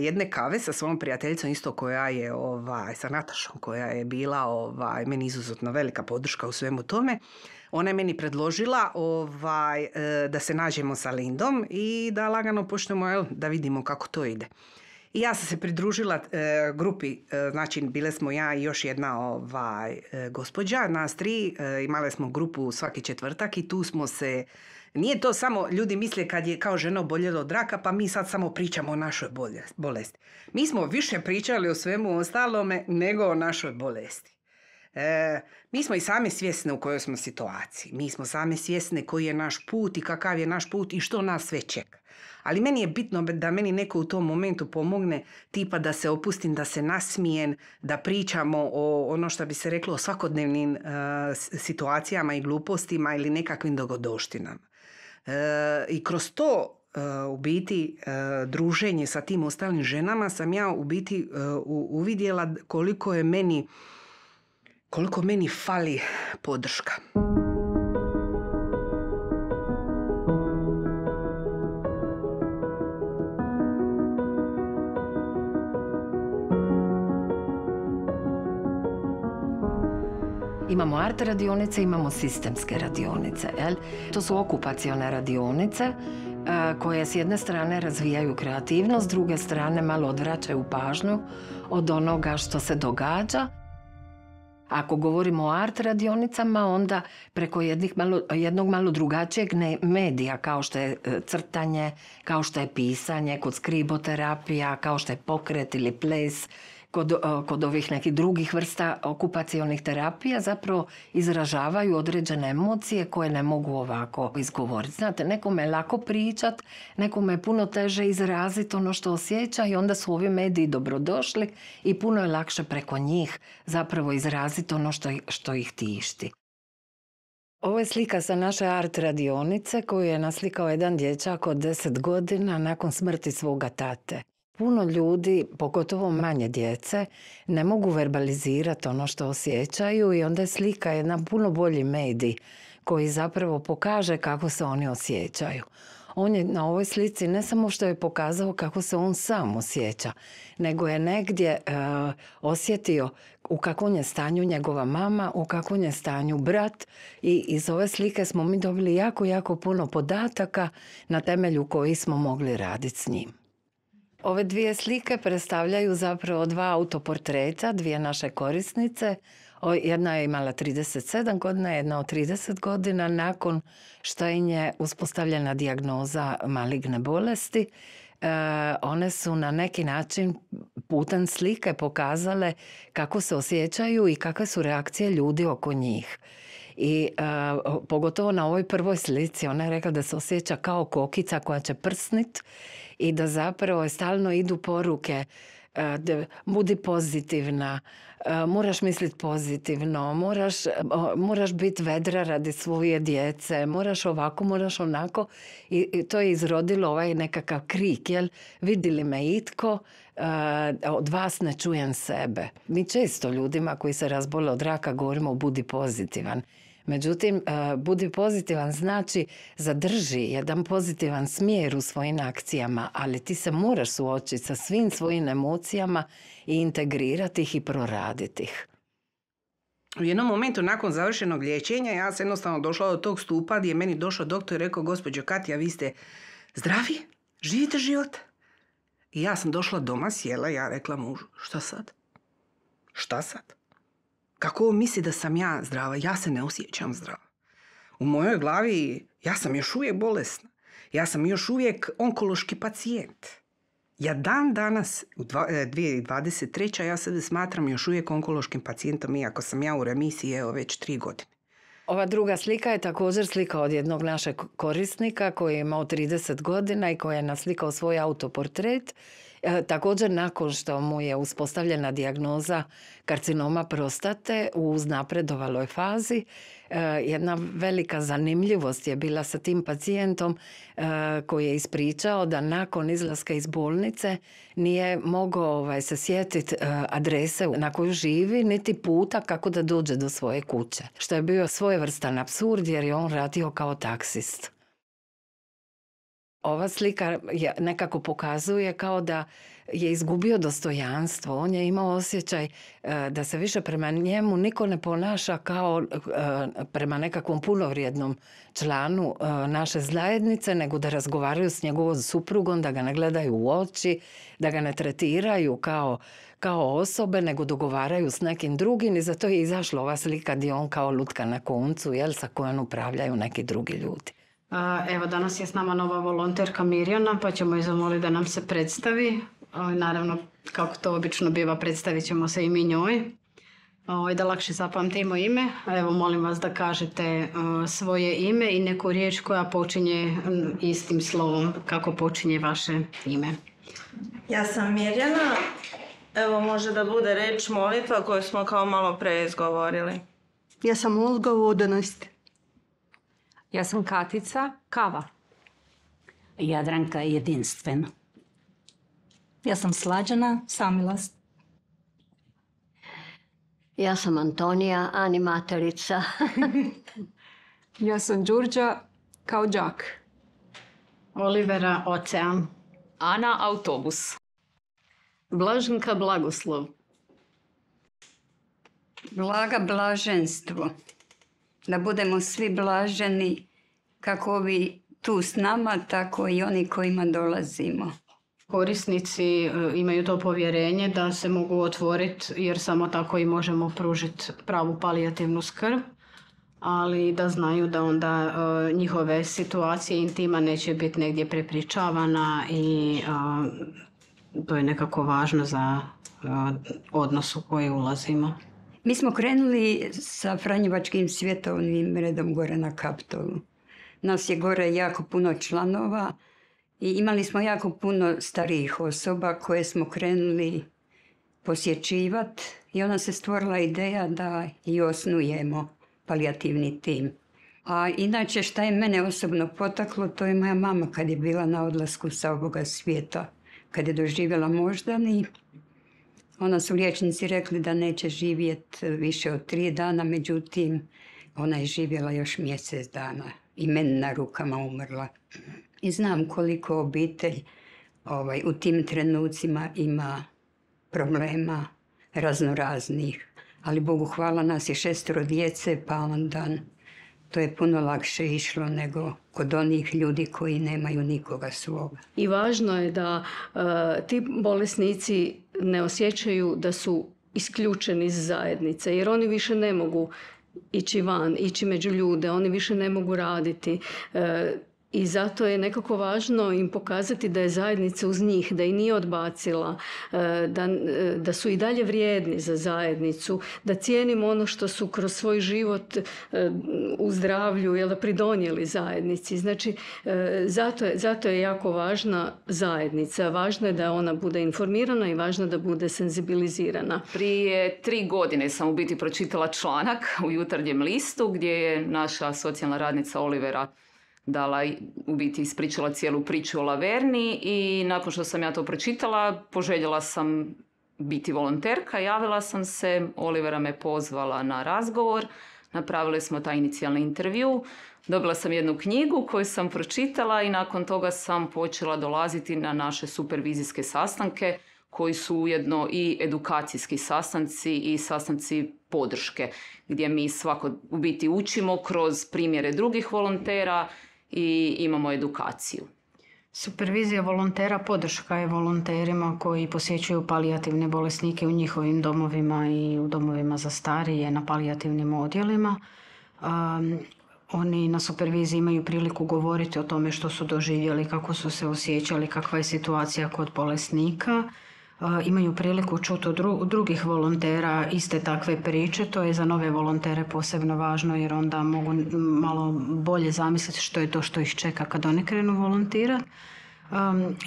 jedne kave sa svojom prijateljicom isto koja je ovaj, sa Natašom koja je bila ovaj, meni izuzetno velika podrška u svemu tome, ona je meni predložila ovaj, e, da se nađemo sa Lindom i da lagano počnemo jel, da vidimo kako to ide. I ja sam se pridružila e, grupi, e, znači bile smo ja i još jedna ovaj, gospođa, nas tri, imali smo grupu svaki četvrtak i tu smo se, nije to samo, ljudi misle kad je kao žena oboljela od raka, pa mi sad samo pričamo o našoj bolesti. Mi smo više pričali o svemu ostalome nego o našoj bolesti. E, mi smo i same svjesne u kojoj smo situaciji. Mi smo same svjesne koji je naš put i kakav je naš put i što nas sve čeka. Ali meni je bitno da meni neko u tom momentu pomogne, tipa da se opustim, da se nasmijen, da pričamo o ono što bi se reklo o svakodnevnim e, situacijama i glupostima ili nekakvim dogodoštinama. E, I kroz to e, u biti e, druženje sa tim ostalim ženama sam ja u biti uvidjela koliko je meni koliko meni fali podrška. Imamo art radionice, imamo sistemske radionice. To su okupacione radionice e, koje s jedne strane razvijaju kreativnost, s druge strane malo odvraćaju pažnju od onoga što se događa. Ako govorimo o art radionicama, onda preko malo, jednog malo drugačijeg ne, medija, kao što je e, crtanje, kao što je pisanje, kod skriboterapija, kao što je pokret ili ples, kod, e, kod ovih nekih drugih vrsta okupacijalnih terapija zapravo izražavaju određene emocije koje ne mogu ovako izgovoriti. Znate, nekome je lako pričat, nekome je puno teže izraziti ono što osjeća i onda su ovi mediji dobrodošli i puno je lakše preko njih zapravo izraziti ono što, što ih tišti. Ovo je slika sa naše art radionice koju je naslikao jedan dječak od deset godina nakon smrti svoga tate puno ljudi, pogotovo manje djece, ne mogu verbalizirati ono što osjećaju i onda je slika jedna puno bolji medij koji zapravo pokaže kako se oni osjećaju. On je na ovoj slici ne samo što je pokazao kako se on sam osjeća, nego je negdje e, osjetio u kakvom je stanju njegova mama, u kakvom je stanju brat i iz ove slike smo mi dobili jako, jako puno podataka na temelju koji smo mogli raditi s njim. Ove dvije slike predstavljaju zapravo dva autoportreta, dvije naše korisnice. Jedna je imala 37 godina, jedna od 30 godina nakon što im je uspostavljena dijagnoza maligne bolesti. E, one su na neki način putem slike pokazale kako se osjećaju i kakve su reakcije ljudi oko njih. I e, pogotovo na ovoj prvoj slici ona je rekla da se osjeća kao kokica koja će prsnit i da zapravo stalno idu poruke e, budi pozitivna, e, moraš misliti pozitivno, moraš, e, biti vedra radi svoje djece, moraš ovako, moraš onako i to je izrodilo ovaj nekakav krik, jel vidili me itko, od vas ne čujem sebe. Mi često ljudima koji se razbole od raka govorimo budi pozitivan. Međutim, e, budi pozitivan znači zadrži jedan pozitivan smjer u svojim akcijama, ali ti se moraš suočiti sa svim svojim emocijama i integrirati ih i proraditi ih. U jednom momentu nakon završenog liječenja ja sam jednostavno došla do tog stupa gdje je meni došao doktor i rekao gospođo Katja vi ste zdravi, živite život. I ja sam došla doma, sjela, ja rekla mužu šta sad? Šta sad? Kako on misli da sam ja zdrava? Ja se ne osjećam zdrava. U mojoj glavi ja sam još uvijek bolesna. Ja sam još uvijek onkološki pacijent. Ja dan danas, u 2023. E, ja se smatram još uvijek onkološkim pacijentom, iako sam ja u remisiji evo već tri godine. Ova druga slika je također slika od jednog našeg korisnika koji je imao 30 godina i koji je naslikao svoj autoportret E, također, nakon što mu je uspostavljena dijagnoza karcinoma prostate u uznapredovaloj fazi, e, jedna velika zanimljivost je bila sa tim pacijentom e, koji je ispričao da nakon izlaska iz bolnice nije mogao ovaj, se sjetiti adrese na koju živi, niti puta kako da dođe do svoje kuće. Što je bio svojevrstan absurd jer je on radio kao taksist. Ova slika nekako pokazuje kao da je izgubio dostojanstvo. On je imao osjećaj e, da se više prema njemu niko ne ponaša kao e, prema nekakvom punovrijednom članu e, naše zajednice, nego da razgovaraju s njegovom suprugom, da ga ne gledaju u oči, da ga ne tretiraju kao, kao osobe, nego dogovaraju s nekim drugim i zato je izašla ova slika gdje on kao lutka na koncu, jel, sa kojom upravljaju neki drugi ljudi. Evo, danas je s nama nova volonterka Mirjana, pa ćemo je zamoliti da nam se predstavi. Naravno, kako to obično biva, predstavit ćemo se i mi njoj. Da lakše zapamtimo ime, evo molim vas da kažete svoje ime i neku riječ koja počinje istim slovom kako počinje vaše ime. Ja sam Mirjana, evo može da bude reč molitva koju smo kao malo pre izgovorili. Ja sam Olga ja sam Katica Kava. Jadranka je jedinstvena. Ja sam Slađana Samilast. Ja sam Antonija, animatorica. ja sam Đurđa, kao Đak. Olivera, ocean. Ana, autobus. Blaženka, blagoslov. Blaga, blaženstvo da budemo svi blaženi kako ovi tu s nama, tako i oni kojima dolazimo. Korisnici e, imaju to povjerenje da se mogu otvoriti jer samo tako i možemo pružiti pravu palijativnu skrb, ali da znaju da onda e, njihove situacije intima neće biti negdje prepričavana i e, to je nekako važno za odnos u koji ulazimo. Mi smo krenuli sa Franjevačkim svjetovnim redom gore na Kaptolu. Nas je gore jako puno članova i imali smo jako puno starijih osoba koje smo krenuli posjećivati i onda se stvorila ideja da i osnujemo palijativni tim. A inače šta je mene osobno potaklo, to je moja mama kad je bila na odlasku sa ovoga svijeta, kad je doživjela moždani ona su liječnici rekli da neće živjeti više od tri dana, međutim ona je živjela još mjesec dana i meni na rukama umrla. I znam koliko obitelj ovaj, u tim trenucima ima problema raznoraznih. Ali Bogu hvala nas je šestro djece pa onda to je puno lakše išlo nego kod onih ljudi koji nemaju nikoga svoga. I važno je da eh, ti bolesnici ne osjećaju da su isključeni iz zajednice jer oni više ne mogu ići van, ići među ljude, oni više ne mogu raditi. E, i zato je nekako važno im pokazati da je zajednica uz njih, da i nije odbacila, e, da, e, da su i dalje vrijedni za zajednicu, da cijenimo ono što su kroz svoj život e, u zdravlju jel, pridonijeli zajednici. Znači, zato je, zato je jako važna zajednica. Važno je da ona bude informirana i važno da bude senzibilizirana. Prije tri godine sam u biti pročitala članak u jutarnjem listu gdje je naša socijalna radnica Olivera dala, u biti ispričala cijelu priču o Laverni i nakon što sam ja to pročitala, poželjela sam biti volonterka, javila sam se, Olivera me pozvala na razgovor, napravili smo taj inicijalni intervju, dobila sam jednu knjigu koju sam pročitala i nakon toga sam počela dolaziti na naše supervizijske sastanke koji su ujedno i edukacijski sastanci i sastanci podrške gdje mi svako u biti učimo kroz primjere drugih volontera, i imamo edukaciju. Supervizija volontera podrška je volonterima koji posjećuju palijativne bolesnike u njihovim domovima i u domovima za starije na palijativnim odjelima. oni na superviziji imaju priliku govoriti o tome što su doživjeli, kako su se osjećali, kakva je situacija kod bolesnika imaju priliku čuti od drugih volontera iste takve priče. To je za nove volontere posebno važno jer onda mogu malo bolje zamisliti što je to što ih čeka kad oni krenu volontirati.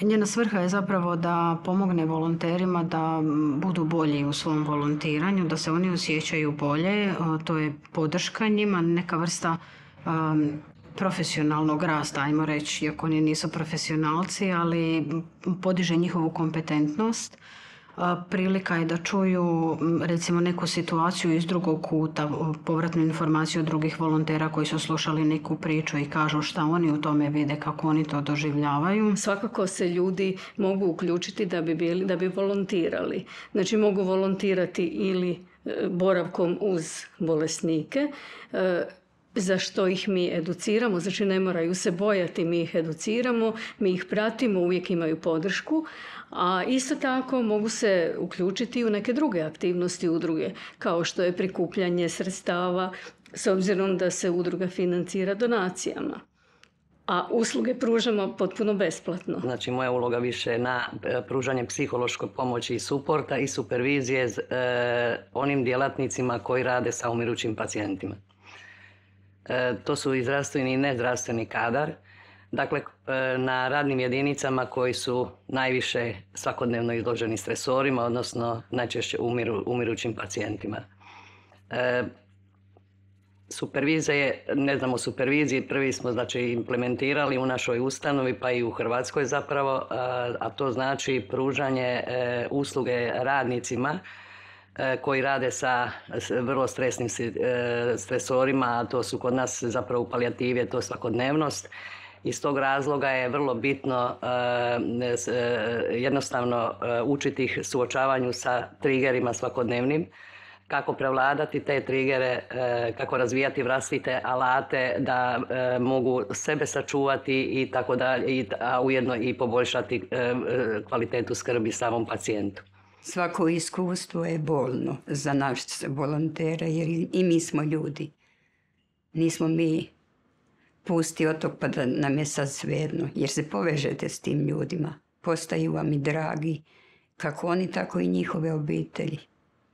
Njena svrha je zapravo da pomogne volonterima da budu bolji u svom volontiranju, da se oni osjećaju bolje, to je podrška njima, neka vrsta profesionalnog rasta, ajmo reći, iako oni nisu profesionalci, ali podiže njihovu kompetentnost. E, prilika je da čuju recimo neku situaciju iz drugog kuta, povratnu informaciju od drugih volontera koji su slušali neku priču i kažu šta oni u tome vide, kako oni to doživljavaju. Svakako se ljudi mogu uključiti da bi, bili, da bi volontirali. Znači mogu volontirati ili e, boravkom uz bolesnike e, za što ih mi educiramo, znači ne moraju se bojati, mi ih educiramo, mi ih pratimo, uvijek imaju podršku, a isto tako mogu se uključiti u neke druge aktivnosti udruge, kao što je prikupljanje sredstava s obzirom da se udruga financira donacijama. A usluge pružamo potpuno besplatno. Znači moja uloga više na e, pružanje psihološke pomoći i suporta i supervizije s, e, onim djelatnicima koji rade sa umirućim pacijentima. E, to su i zdravstveni i nezdravstveni kadar. Dakle, e, na radnim jedinicama koji su najviše svakodnevno izloženi stresorima, odnosno najčešće umiru, umirućim pacijentima. E, supervizija je, ne znamo superviziji, prvi smo znači implementirali u našoj ustanovi pa i u Hrvatskoj zapravo, e, a, to znači pružanje usluge radnicima E, koji rade sa vrlo stresnim e, stresorima, a to su kod nas zapravo u palijativi, je to svakodnevnost. Iz tog razloga je vrlo bitno e, jednostavno učiti ih suočavanju sa trigerima svakodnevnim, kako prevladati te trigere, kako razvijati vlastite alate da mogu sebe sačuvati i tako da, a ujedno i poboljšati kvalitetu skrbi samom pacijentu. Svako iskustvo je bolno za naš volontera jer i mi smo ljudi. Nismo mi pusti otok pa da nam je sad svejedno jer se povežete s tim ljudima. Postaju vam i dragi kako oni tako i njihove obitelji.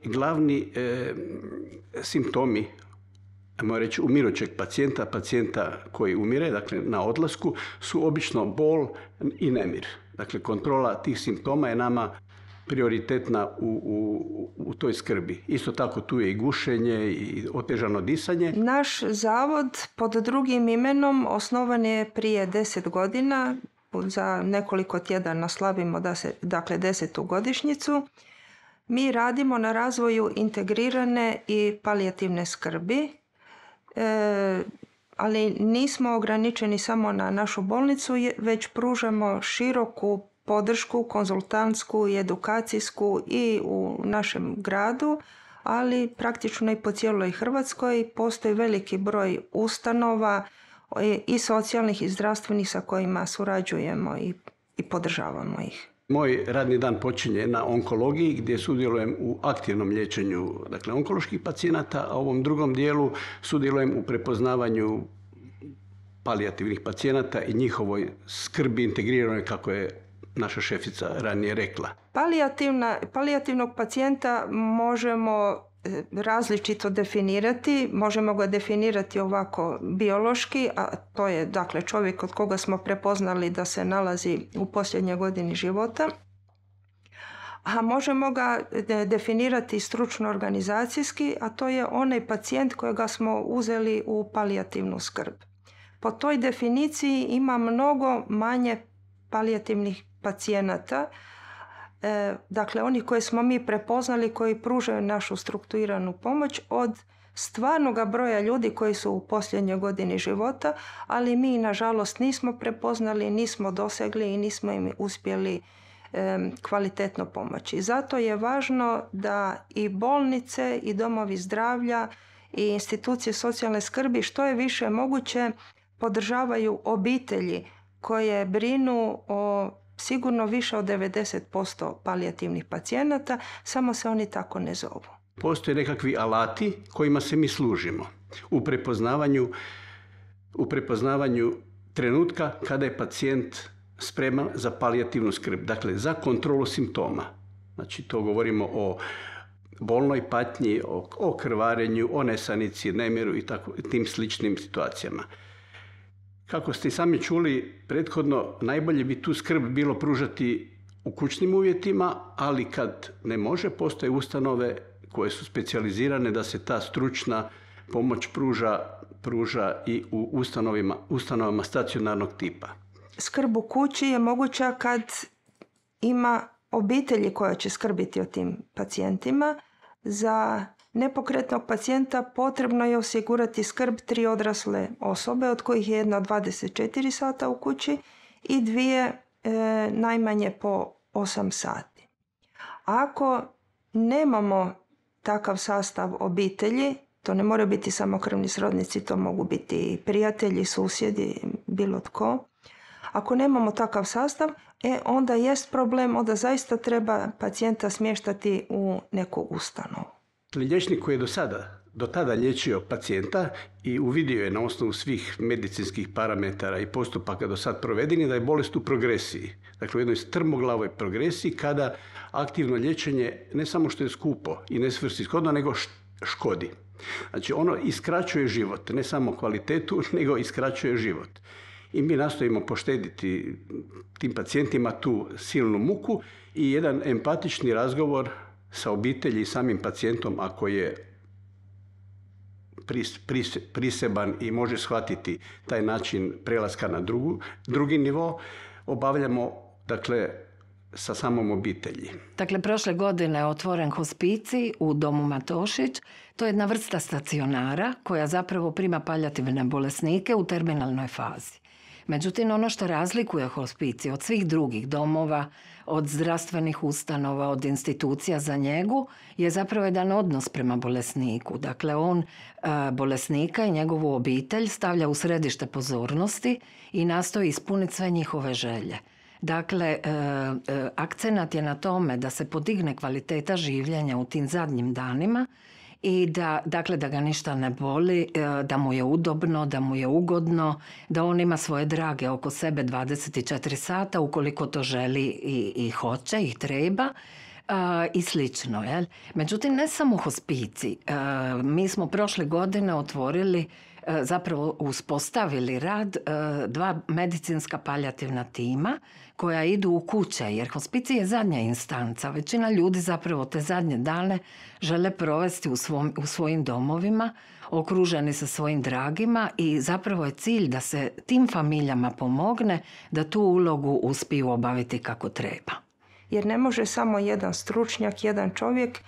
Glavni e, simptomi ajmo reći umirućeg pacijenta, pacijenta koji umire, dakle na odlasku, su obično bol i nemir. Dakle, kontrola tih simptoma je nama prioritetna u, u, u toj skrbi. Isto tako tu je i gušenje i otežano disanje. Naš zavod pod drugim imenom osnovan je prije deset godina za nekoliko tjedana slavimo da se, dakle desetu godišnjicu. Mi radimo na razvoju integrirane i palijativne skrbi, e, ali nismo ograničeni samo na našu bolnicu, već pružamo široku podršku konzultantsku i edukacijsku i u našem gradu, ali praktično i po cijeloj Hrvatskoj postoji veliki broj ustanova i socijalnih i zdravstvenih sa kojima surađujemo i, i podržavamo ih. Moj radni dan počinje na onkologiji gdje sudjelujem u aktivnom liječenju dakle, onkoloških pacijenata, a u ovom drugom dijelu sudjelujem u prepoznavanju palijativnih pacijenata i njihovoj skrbi integriranoj kako je naša šefica ranije rekla. palijativnog pacijenta možemo e, različito definirati. Možemo ga definirati ovako biološki, a to je dakle čovjek od koga smo prepoznali da se nalazi u posljednjoj godini života. A možemo ga e, definirati stručno organizacijski, a to je onaj pacijent kojega smo uzeli u palijativnu skrb. Po toj definiciji ima mnogo manje palijativnih pacijenata, e, dakle oni koje smo mi prepoznali koji pružaju našu strukturiranu pomoć od stvarnoga broja ljudi koji su u posljednjoj godini života, ali mi nažalost nismo prepoznali, nismo dosegli i nismo im uspjeli kvalitetno pomoći. Zato je važno da i bolnice i domovi zdravlja i institucije socijalne skrbi što je više moguće podržavaju obitelji koje brinu o sigurno više od 90% palijativnih pacijenata, samo se oni tako ne zovu. Postoje nekakvi alati kojima se mi služimo u prepoznavanju, u prepoznavanju trenutka kada je pacijent spreman za palijativnu skrb, dakle za kontrolu simptoma. Znači to govorimo o bolnoj patnji, o, krvarenju, o nesanici, nemiru i tako, tim sličnim situacijama. Kako ste i sami čuli prethodno, najbolje bi tu skrb bilo pružati u kućnim uvjetima, ali kad ne može, postoje ustanove koje su specijalizirane da se ta stručna pomoć pruža, pruža i u ustanovima, ustanovama stacionarnog tipa. Skrb u kući je moguća kad ima obitelji koja će skrbiti o tim pacijentima za nepokretnog pacijenta potrebno je osigurati skrb tri odrasle osobe, od kojih je jedna 24 sata u kući i dvije e, najmanje po 8 sati. Ako nemamo takav sastav obitelji, to ne moraju biti samo krvni srodnici, to mogu biti i prijatelji, susjedi, bilo tko. Ako nemamo takav sastav, e, onda jest problem, onda zaista treba pacijenta smještati u neku ustanovu. Liječnik koji je do sada, do tada liječio pacijenta i uvidio je na osnovu svih medicinskih parametara i postupaka do sad provedeni da je bolest u progresiji. Dakle, u jednoj strmoglavoj progresiji kada aktivno liječenje ne samo što je skupo i skodno, nego škodi. Znači, ono iskraćuje život, ne samo kvalitetu, nego iskraćuje život. I mi nastojimo poštediti tim pacijentima tu silnu muku i jedan empatični razgovor sa obitelji i samim pacijentom ako je priseban i može shvatiti taj način prelaska na drugu, drugi nivo, obavljamo dakle sa samom obitelji. Dakle, prošle godine je otvoren hospici u domu Matošić. To je jedna vrsta stacionara koja zapravo prima paljativne bolesnike u terminalnoj fazi. Međutim, ono što razlikuje hospici od svih drugih domova, od zdravstvenih ustanova, od institucija za njegu, je zapravo jedan odnos prema bolesniku. Dakle, on e, bolesnika i njegovu obitelj stavlja u središte pozornosti i nastoji ispuniti sve njihove želje. Dakle, e, e, akcenat je na tome da se podigne kvaliteta življenja u tim zadnjim danima, i da, dakle, da ga ništa ne boli, e, da mu je udobno, da mu je ugodno, da on ima svoje drage oko sebe 24 sata ukoliko to želi i, i hoće i treba e, i slično. Jel? Međutim, ne samo hospici. E, mi smo prošle godine otvorili zapravo uspostavili rad dva medicinska paljativna tima koja idu u kuće, jer hospicij je zadnja instanca. Većina ljudi zapravo te zadnje dane žele provesti u, svojim domovima, okruženi sa svojim dragima i zapravo je cilj da se tim familijama pomogne da tu ulogu uspiju obaviti kako treba. Jer ne može samo jedan stručnjak, jedan čovjek e,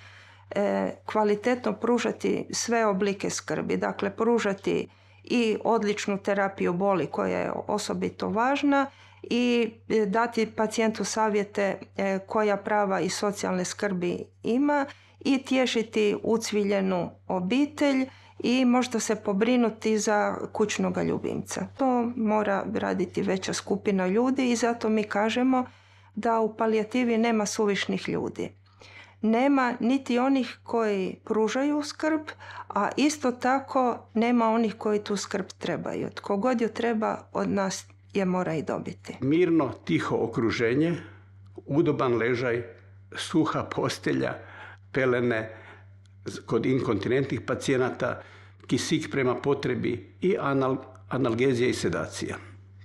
kvalitetno pružati sve oblike skrbi. Dakle, pružati i odličnu terapiju boli koja je osobito važna, i e, dati pacijentu savjete e, koja prava i socijalne skrbi ima i tješiti ucviljenu obitelj i možda se pobrinuti za kućnog ljubimca. To mora raditi veća skupina ljudi i zato mi kažemo da u palijativi nema suvišnih ljudi. Nema niti onih koji pružaju skrb, a isto tako nema onih koji tu skrb trebaju. Tko god ju treba od nas je mora i dobiti. Mirno, tiho okruženje, udoban ležaj, suha postelja, pelene kod inkontinentnih pacijenata, kisik prema potrebi i analgezija i sedacija.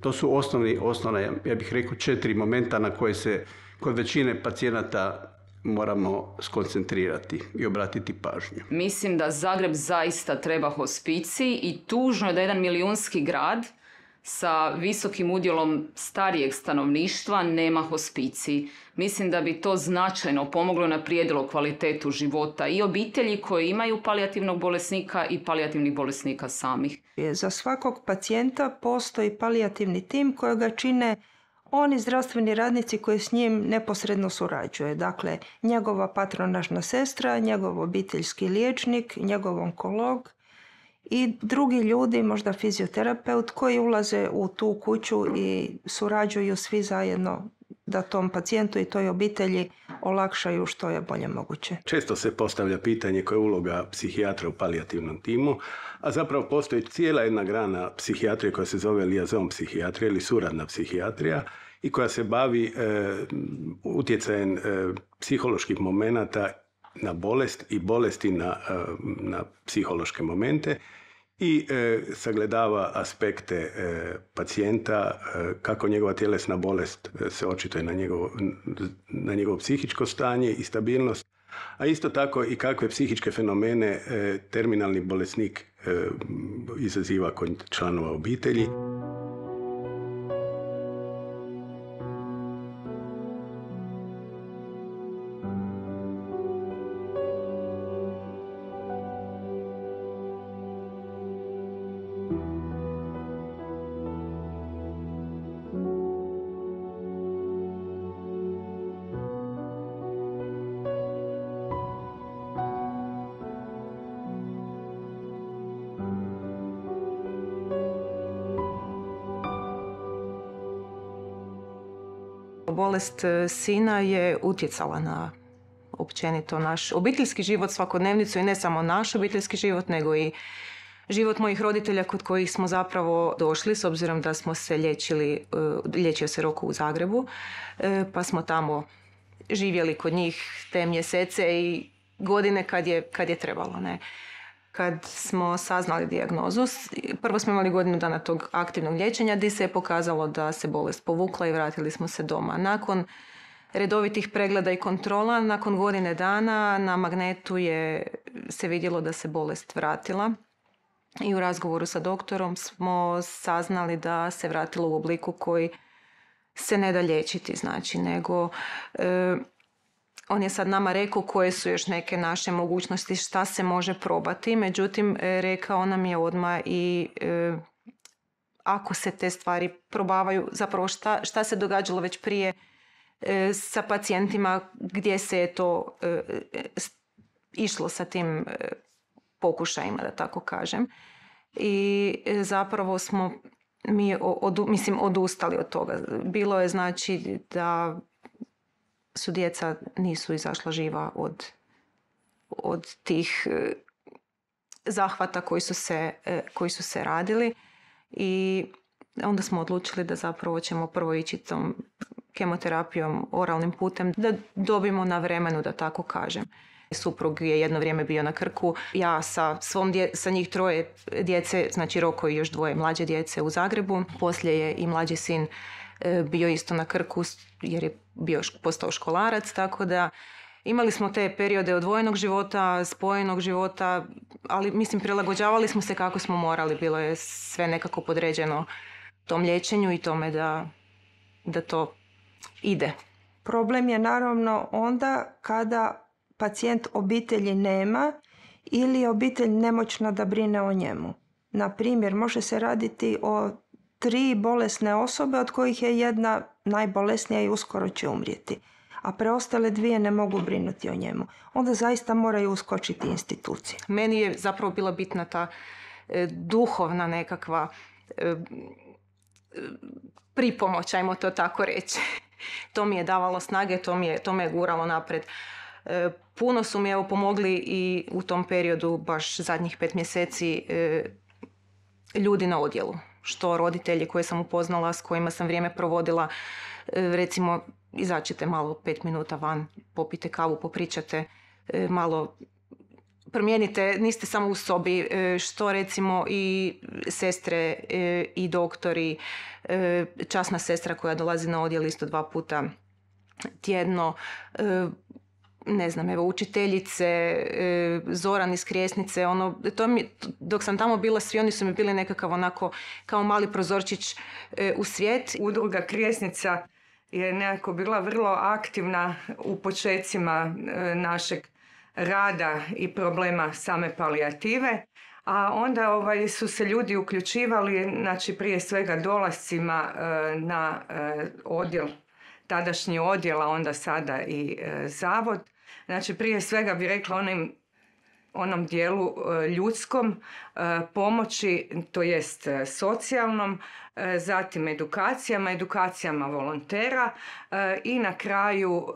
To su osnovni, osnovna, ja bih rekao, četiri momenta na koje se kod većine pacijenata moramo skoncentrirati i obratiti pažnju. Mislim da Zagreb zaista treba hospici i tužno je da jedan milijunski grad sa visokim udjelom starijeg stanovništva nema hospiciji. Mislim da bi to značajno pomoglo naprijedilo kvalitetu života i obitelji koji imaju palijativnog bolesnika i palijativnih bolesnika samih. Za svakog pacijenta postoji palijativni tim kojega čine oni zdravstveni radnici koji s njim neposredno surađuje. Dakle, njegova patronažna sestra, njegov obiteljski liječnik, njegov onkolog, i drugi ljudi, možda fizioterapeut, koji ulaze u tu kuću i surađuju svi zajedno da tom pacijentu i toj obitelji olakšaju što je bolje moguće. Često se postavlja pitanje koja je uloga psihijatra u palijativnom timu, a zapravo postoji cijela jedna grana psihijatrije koja se zove lijazom psihijatrija ili suradna psihijatrija i koja se bavi eh, utjecajem eh, psiholoških momenata na bolest i bolesti na, e, na psihološke momente i e, sagledava aspekte e, pacijenta, e, kako njegova tjelesna bolest se očituje na njegovo, na njegovo psihičko stanje i stabilnost, a isto tako i kakve psihičke fenomene terminalni bolesnik izaziva kod članova obitelji. bolest e, sina je utjecala na općenito naš obiteljski život, svakodnevnicu i ne samo naš obiteljski život, nego i život mojih roditelja kod kojih smo zapravo došli s obzirom da smo se liječili, e, liječio se Roku u Zagrebu, e, pa smo tamo živjeli kod njih te mjesece i godine kad je, kad je trebalo. Ne kad smo saznali dijagnozu, prvo smo imali godinu dana tog aktivnog liječenja gdje se je pokazalo da se bolest povukla i vratili smo se doma. Nakon redovitih pregleda i kontrola, nakon godine dana na magnetu je se vidjelo da se bolest vratila i u razgovoru sa doktorom smo saznali da se vratilo u obliku koji se ne da liječiti, znači, nego... E, on je sad nama rekao koje su još neke naše mogućnosti, šta se može probati, međutim e, rekao nam je odmah i e, ako se te stvari probavaju, zapravo šta, šta se događalo već prije e, sa pacijentima gdje se je to išlo sa tim pokušajima, da tako kažem. I zapravo smo mi mislim, odustali od toga. Bilo je znači da su djeca nisu izašla živa od, od tih e, zahvata koji su, se, e, koji su se radili i onda smo odlučili da zapravo ćemo prvo ići tom kemoterapijom, oralnim putem, da dobimo na vremenu, da tako kažem. Suprug je jedno vrijeme bio na Krku, ja sa, svom sa njih troje djece, znači Roko i još dvoje mlađe djece u Zagrebu. Poslije je i mlađi sin E, bio isto na Krku jer je bio, postao školarac, tako da imali smo te periode odvojenog života, spojenog života, ali mislim prilagođavali smo se kako smo morali, bilo je sve nekako podređeno tom liječenju i tome da, da to ide. Problem je naravno onda kada pacijent obitelji nema ili je obitelj nemoćna da brine o njemu. Na primjer, može se raditi o tri bolesne osobe od kojih je jedna najbolesnija i uskoro će umrijeti a preostale dvije ne mogu brinuti o njemu. Onda zaista moraju uskočiti institucije. Meni je zapravo bila bitna ta e, duhovna nekakva e, e, pripomoć, ajmo to tako reći. to mi je davalo snage, to, mi je, to me je guralo napred. E, puno su mi evo pomogli i u tom periodu, baš zadnjih pet mjeseci, ljudi na odjelu što roditelje koje sam upoznala, s kojima sam vrijeme provodila, e, recimo izaćete malo pet minuta van, popite kavu, popričate, e, malo promijenite, niste samo u sobi, e, što recimo i sestre i doktori, časna sestra koja dolazi na odjel isto dva puta tjedno, ne znam, evo, učiteljice, e, Zoran iz Kresnice, ono, to mi, dok sam tamo bila, svi oni su mi bili nekakav onako, kao mali prozorčić e, u svijet. Udruga Kresnica je nekako bila vrlo aktivna u počecima e, našeg rada i problema same palijative. A onda ovaj, su se ljudi uključivali, znači prije svega dolascima na odjel tadašnji odjela, onda sada i zavod. Znači prije svega bih rekla onim onom dijelu e, ljudskom e, pomoći, to jest e, socijalnom, zatim edukacijama, edukacijama volontera i na kraju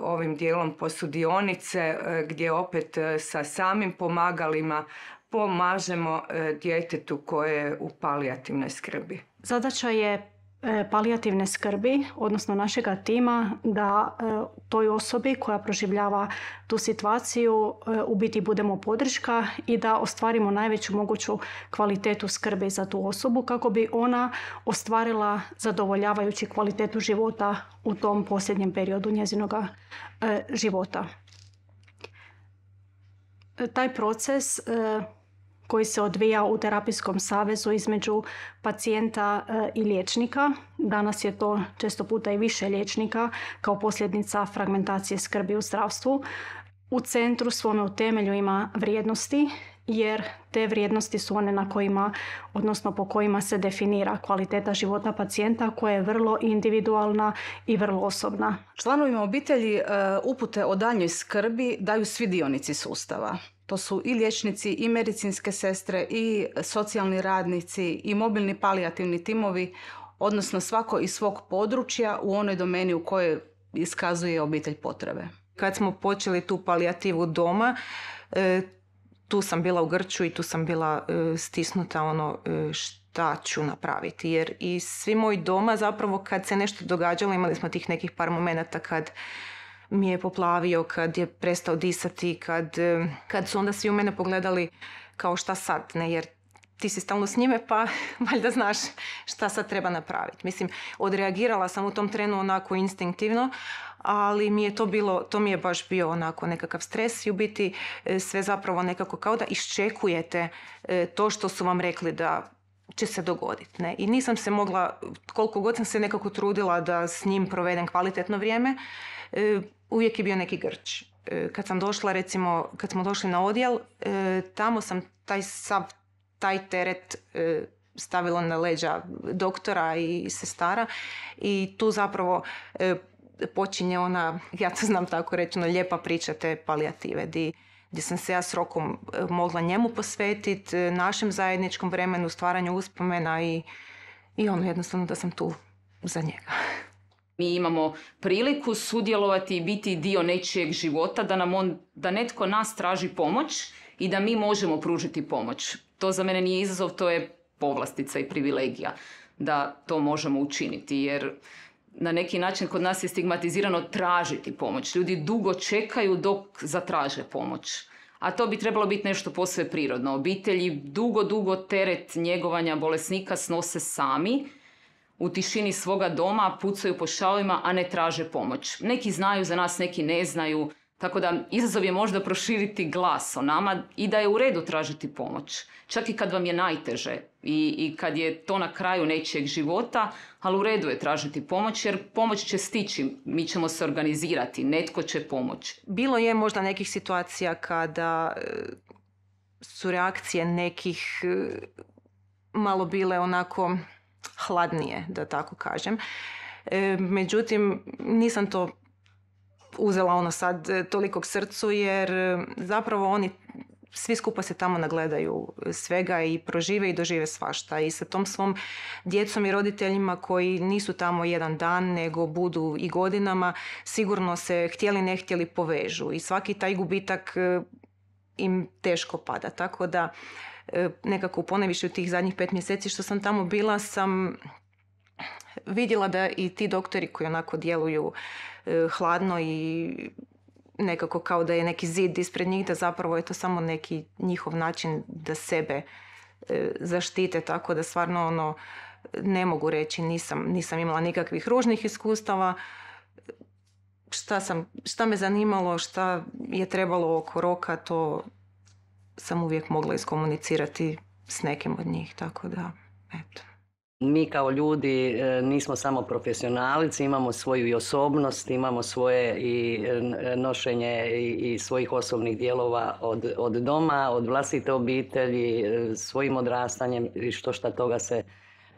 ovim dijelom posudionice gdje opet sa samim pomagalima pomažemo djetetu koje je u palijativnoj skrbi. Zadaća je E, palijativne skrbi, odnosno našega tima, da e, toj osobi koja proživljava tu situaciju e, u biti budemo podrška i da ostvarimo najveću moguću kvalitetu skrbi za tu osobu kako bi ona ostvarila zadovoljavajući kvalitetu života u tom posljednjem periodu njezinoga života. Taj proces koji se odvija u terapijskom savezu između pacijenta e, i liječnika. Danas je to često puta i više liječnika kao posljedica fragmentacije skrbi u zdravstvu. U centru svome u temelju ima vrijednosti jer te vrijednosti su one na kojima, odnosno po kojima se definira kvaliteta života pacijenta koja je vrlo individualna i vrlo osobna. Članovima obitelji e, upute o daljnjoj skrbi daju svi dionici sustava. To su i liječnici i medicinske sestre i socijalni radnici i mobilni palijativni timovi, odnosno svako iz svog područja u onoj domeni u kojoj iskazuje obitelj potrebe. Kad smo počeli tu palijativu doma, e, tu sam bila u Grču i tu sam bila e, stisnuta ono e, šta ću napraviti. Jer i svi moji doma zapravo kad se nešto događalo imali smo tih nekih par momenata kad mi je poplavio, kad je prestao disati, kad, kad su onda svi u mene pogledali kao šta sad, ne, jer ti si stalno s njime pa valjda znaš šta sad treba napraviti. Mislim, odreagirala sam u tom trenu onako instinktivno, ali mi je to bilo, to mi je baš bio onako nekakav stres i u biti e, sve zapravo nekako kao da iščekujete e, to što su vam rekli da će se dogoditi. Ne? I nisam se mogla, koliko god sam se nekako trudila da s njim provedem kvalitetno vrijeme, e, uvijek je bio neki grč. E, kad sam došla, recimo, kad smo došli na odjel, e, tamo sam taj sav, taj teret e, stavila na leđa doktora i sestara i tu zapravo počinje ona, ja to znam tako reći, lijepa priča te palijative gdje sam se ja s rokom mogla njemu posvetiti, našem zajedničkom vremenu, stvaranju uspomena i, i ono jednostavno da sam tu za njega. Mi imamo priliku sudjelovati i biti dio nečijeg života, da, nam on, da netko nas traži pomoć i da mi možemo pružiti pomoć. To za mene nije izazov, to je povlastica i privilegija da to možemo učiniti. Jer na neki način kod nas je stigmatizirano tražiti pomoć. Ljudi dugo čekaju dok zatraže pomoć. A to bi trebalo biti nešto posve prirodno. Obitelji dugo, dugo teret njegovanja bolesnika snose sami u tišini svoga doma pucaju po šalima, a ne traže pomoć. Neki znaju za nas, neki ne znaju, tako da izazov je možda proširiti glas o nama i da je u redu tražiti pomoć. Čak i kad vam je najteže i, i kad je to na kraju nečijeg života, ali u redu je tražiti pomoć jer pomoć će stići, mi ćemo se organizirati, netko će pomoć. Bilo je možda nekih situacija kada e, su reakcije nekih e, malo bile onako hladnije, da tako kažem. E, međutim, nisam to uzela ono sad e, toliko srcu jer e, zapravo oni svi skupa se tamo nagledaju svega i prožive i dožive svašta i sa tom svom djecom i roditeljima koji nisu tamo jedan dan nego budu i godinama sigurno se htjeli ne htjeli povežu i svaki taj gubitak im teško pada tako da nekako poneviše u tih zadnjih pet mjeseci što sam tamo bila sam vidjela da i ti doktori koji onako djeluju e, hladno i nekako kao da je neki zid ispred njih, da zapravo je to samo neki njihov način da sebe e, zaštite, tako da stvarno ono ne mogu reći, nisam, nisam imala nikakvih ružnih iskustava, šta, sam, šta me zanimalo, šta je trebalo oko roka, to sam uvijek mogla iskomunicirati s nekim od njih, tako da, eto. Mi kao ljudi e, nismo samo profesionalci, imamo svoju i osobnost, imamo svoje i e, e, nošenje i svojih osobnih dijelova od, od doma, od vlastite obitelji, svojim odrastanjem i što šta toga se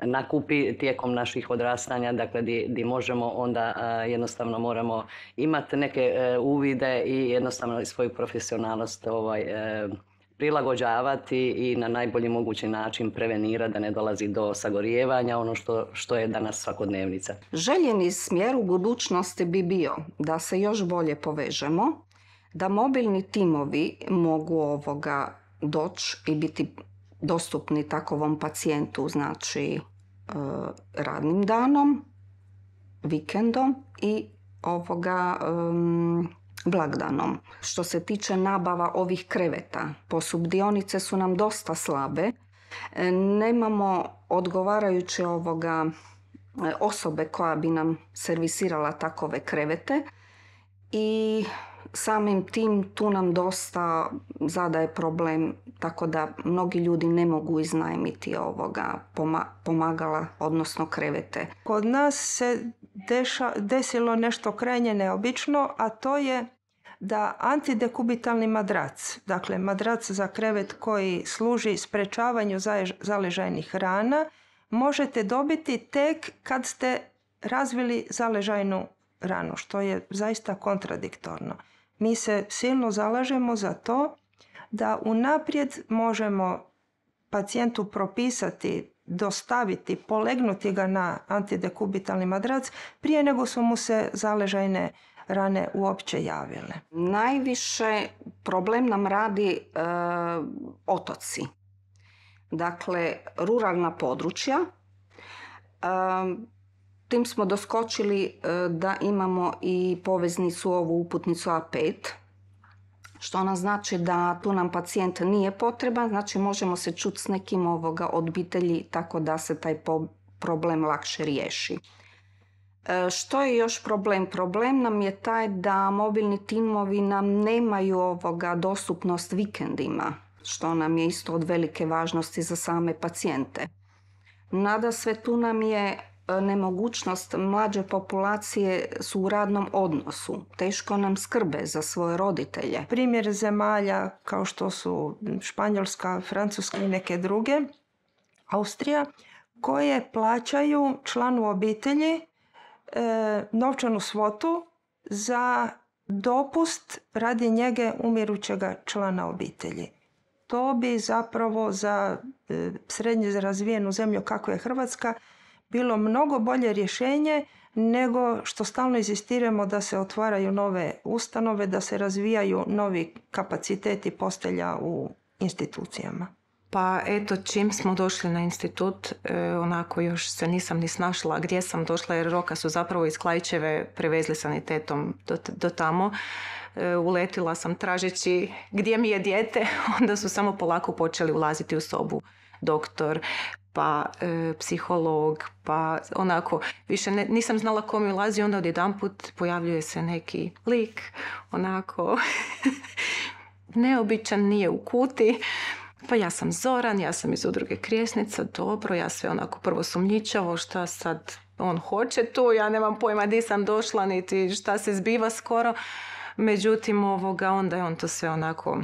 nakupi tijekom naših odrastanja, dakle di, di možemo onda jednostavno moramo imati neke uvide i jednostavno svoju profesionalnost ovaj, prilagođavati i na najbolji mogući način prevenirati da ne dolazi do sagorijevanja, ono što, što je danas svakodnevnica. Željeni smjer u budućnosti bi bio da se još bolje povežemo, da mobilni timovi mogu ovoga doći i biti dostupni takovom pacijentu, znači e, radnim danom, vikendom i ovoga blagdanom. Što se tiče nabava ovih kreveta, posubdionice su nam dosta slabe. E, nemamo odgovarajuće ovoga e, osobe koja bi nam servisirala takove krevete i samim tim tu nam dosta zadaje problem tako da mnogi ljudi ne mogu iznajmiti ovoga pomagala, odnosno krevete. Kod nas se deša, desilo nešto krajnje neobično, a to je da antidekubitalni madrac, dakle madrac za krevet koji služi sprečavanju zaležajnih rana, možete dobiti tek kad ste razvili zaležajnu ranu, što je zaista kontradiktorno. Mi se silno zalažemo za to da unaprijed možemo pacijentu propisati dostaviti, polegnuti ga na antidekubitalni madrac prije nego su mu se zaležajne rane uopće javile. Najviše problem nam radi e, otoci. Dakle, ruralna područja. E, Tim smo doskočili e, da imamo i poveznicu, ovu uputnicu A5, što nam znači da tu nam pacijent nije potreban, znači možemo se čuti s nekim ovoga od tako da se taj problem lakše riješi. E, što je još problem? Problem nam je taj da mobilni timovi nam nemaju ovoga dostupnost vikendima, što nam je isto od velike važnosti za same pacijente. Nada sve tu nam je E, nemogućnost mlađe populacije su u radnom odnosu. Teško nam skrbe za svoje roditelje. Primjer zemalja kao što su Španjolska, Francuska i neke druge, Austrija, koje plaćaju članu obitelji e, novčanu svotu za dopust radi njege umirućega člana obitelji. To bi zapravo za e, srednje razvijenu zemlju kako je Hrvatska bilo mnogo bolje rješenje nego što stalno inzistiramo da se otvaraju nove ustanove, da se razvijaju novi kapaciteti postelja u institucijama. Pa eto, čim smo došli na institut, e, onako još se nisam ni snašla gdje sam došla jer roka su zapravo iz Klajčeve prevezli sanitetom do, do tamo. E, uletila sam tražeći gdje mi je dijete, onda su samo polako počeli ulaziti u sobu doktor, pa e, psiholog, pa onako više nisam znala kom mi ulazi, onda odjedanput pojavljuje se neki lik, onako neobičan, nije u kuti. Pa ja sam Zoran, ja sam iz udruge Krijesnica, dobro, ja sve onako prvo sumnjičavo, šta sad on hoće tu, ja nemam pojma di sam došla, niti šta se zbiva skoro. Međutim, ovoga, onda je on to sve onako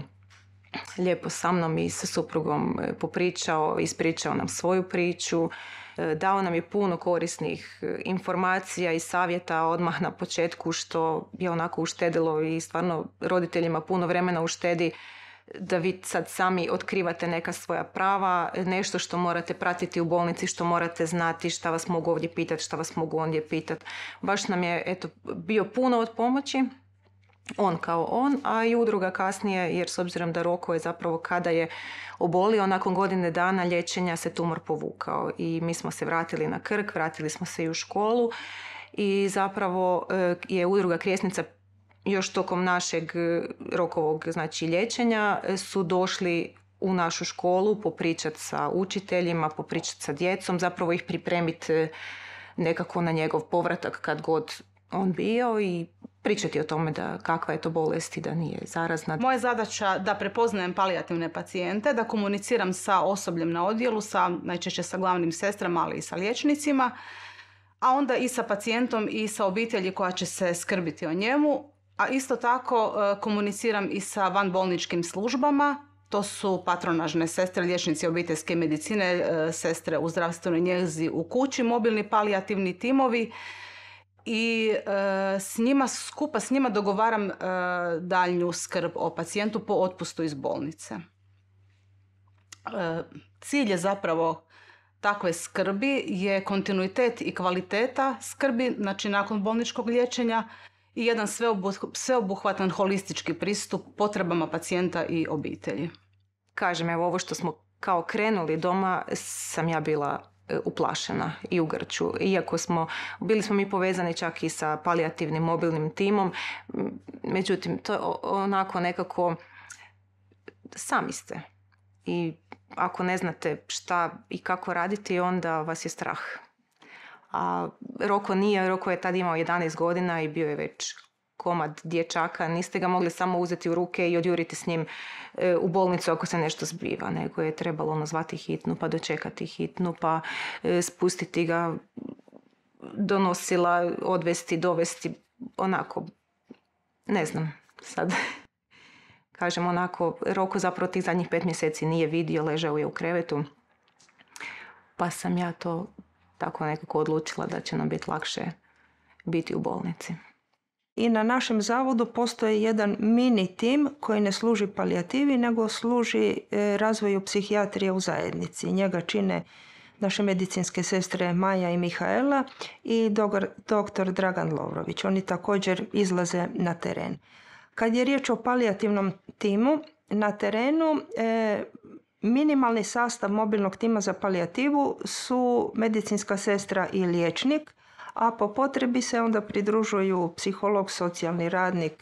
lijepo sa mnom i sa suprugom e, popričao, ispričao nam svoju priču, e, dao nam je puno korisnih e, informacija i savjeta odmah na početku što je onako uštedilo i stvarno roditeljima puno vremena uštedi da vi sad sami otkrivate neka svoja prava, nešto što morate pratiti u bolnici, što morate znati, šta vas mogu ovdje pitati, šta vas mogu ondje pitati. Baš nam je eto, bio puno od pomoći on kao on, a i udruga kasnije jer s obzirom da Roko je zapravo kada je obolio nakon godine dana liječenja se tumor povukao i mi smo se vratili na Krk, vratili smo se i u školu i zapravo e, je udruga Krijesnica još tokom našeg e, rokovog znači liječenja e, su došli u našu školu popričati sa učiteljima, popričati sa djecom, zapravo ih pripremiti nekako na njegov povratak kad god on bio i pričati o tome da kakva je to bolest i da nije zarazna. Moja zadaća da prepoznajem palijativne pacijente, da komuniciram sa osobljem na odjelu, sa, najčešće sa glavnim sestrama, ali i sa liječnicima, a onda i sa pacijentom i sa obitelji koja će se skrbiti o njemu. A isto tako e, komuniciram i sa vanbolničkim službama, to su patronažne sestre, liječnici obiteljske medicine, e, sestre u zdravstvenoj njezi u kući, mobilni palijativni timovi, i e, s njima skupa s njima dogovaram e, daljnju skrb o pacijentu po otpustu iz bolnice. E, cilj je zapravo takve skrbi je kontinuitet i kvaliteta skrbi, znači nakon bolničkog liječenja i jedan sveobuhvatan holistički pristup potrebama pacijenta i obitelji. Kažem, evo ovo što smo kao krenuli doma, sam ja bila uplašena i u Grču. Iako smo, bili smo mi povezani čak i sa palijativnim mobilnim timom, međutim, to je onako nekako sami ste. I ako ne znate šta i kako raditi, onda vas je strah. A Roko nije, Roko je tad imao 11 godina i bio je već komad dječaka, niste ga mogli samo uzeti u ruke i odjuriti s njim e, u bolnicu ako se nešto zbiva, nego je trebalo ono zvati hitnu, pa dočekati hitnu, pa e, spustiti ga donosila, odvesti, dovesti, onako, ne znam sad. Kažem onako, Roko zapravo tih zadnjih pet mjeseci nije vidio, ležao je u krevetu. Pa sam ja to tako nekako odlučila da će nam biti lakše biti u bolnici i na našem zavodu postoji jedan mini tim koji ne služi palijativi nego služi e, razvoju psihijatrije u zajednici. Njega čine naše medicinske sestre Maja i Mihaela i doktor Dragan Lovrović. Oni također izlaze na teren. Kad je riječ o palijativnom timu, na terenu e, minimalni sastav mobilnog tima za palijativu su medicinska sestra i liječnik a po potrebi se onda pridružuju psiholog, socijalni radnik,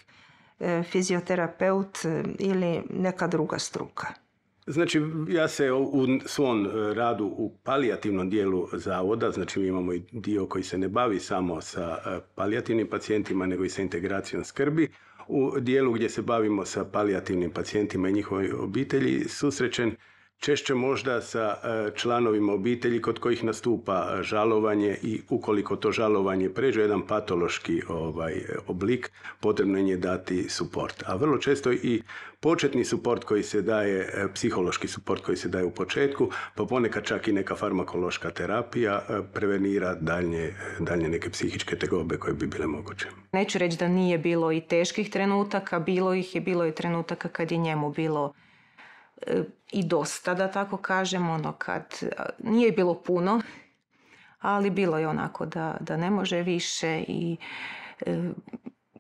e, fizioterapeut e, ili neka druga struka. Znači, ja se u svom radu u palijativnom dijelu zavoda, znači mi imamo i dio koji se ne bavi samo sa e, palijativnim pacijentima, nego i sa integracijom skrbi, u dijelu gdje se bavimo sa palijativnim pacijentima i njihovoj obitelji susrećen češće možda sa e, članovima obitelji kod kojih nastupa žalovanje i ukoliko to žalovanje pređe jedan patološki ovaj oblik, potrebno je dati suport. A vrlo često i početni suport koji se daje, e, psihološki suport koji se daje u početku, pa ponekad čak i neka farmakološka terapija e, prevenira daljnje, daljnje neke psihičke tegobe koje bi bile moguće. Neću reći da nije bilo i teških trenutaka, bilo ih je, bilo je trenutaka kad je njemu bilo i dosta, da tako kažem, ono kad nije bilo puno, ali bilo je onako da, da ne može više i e,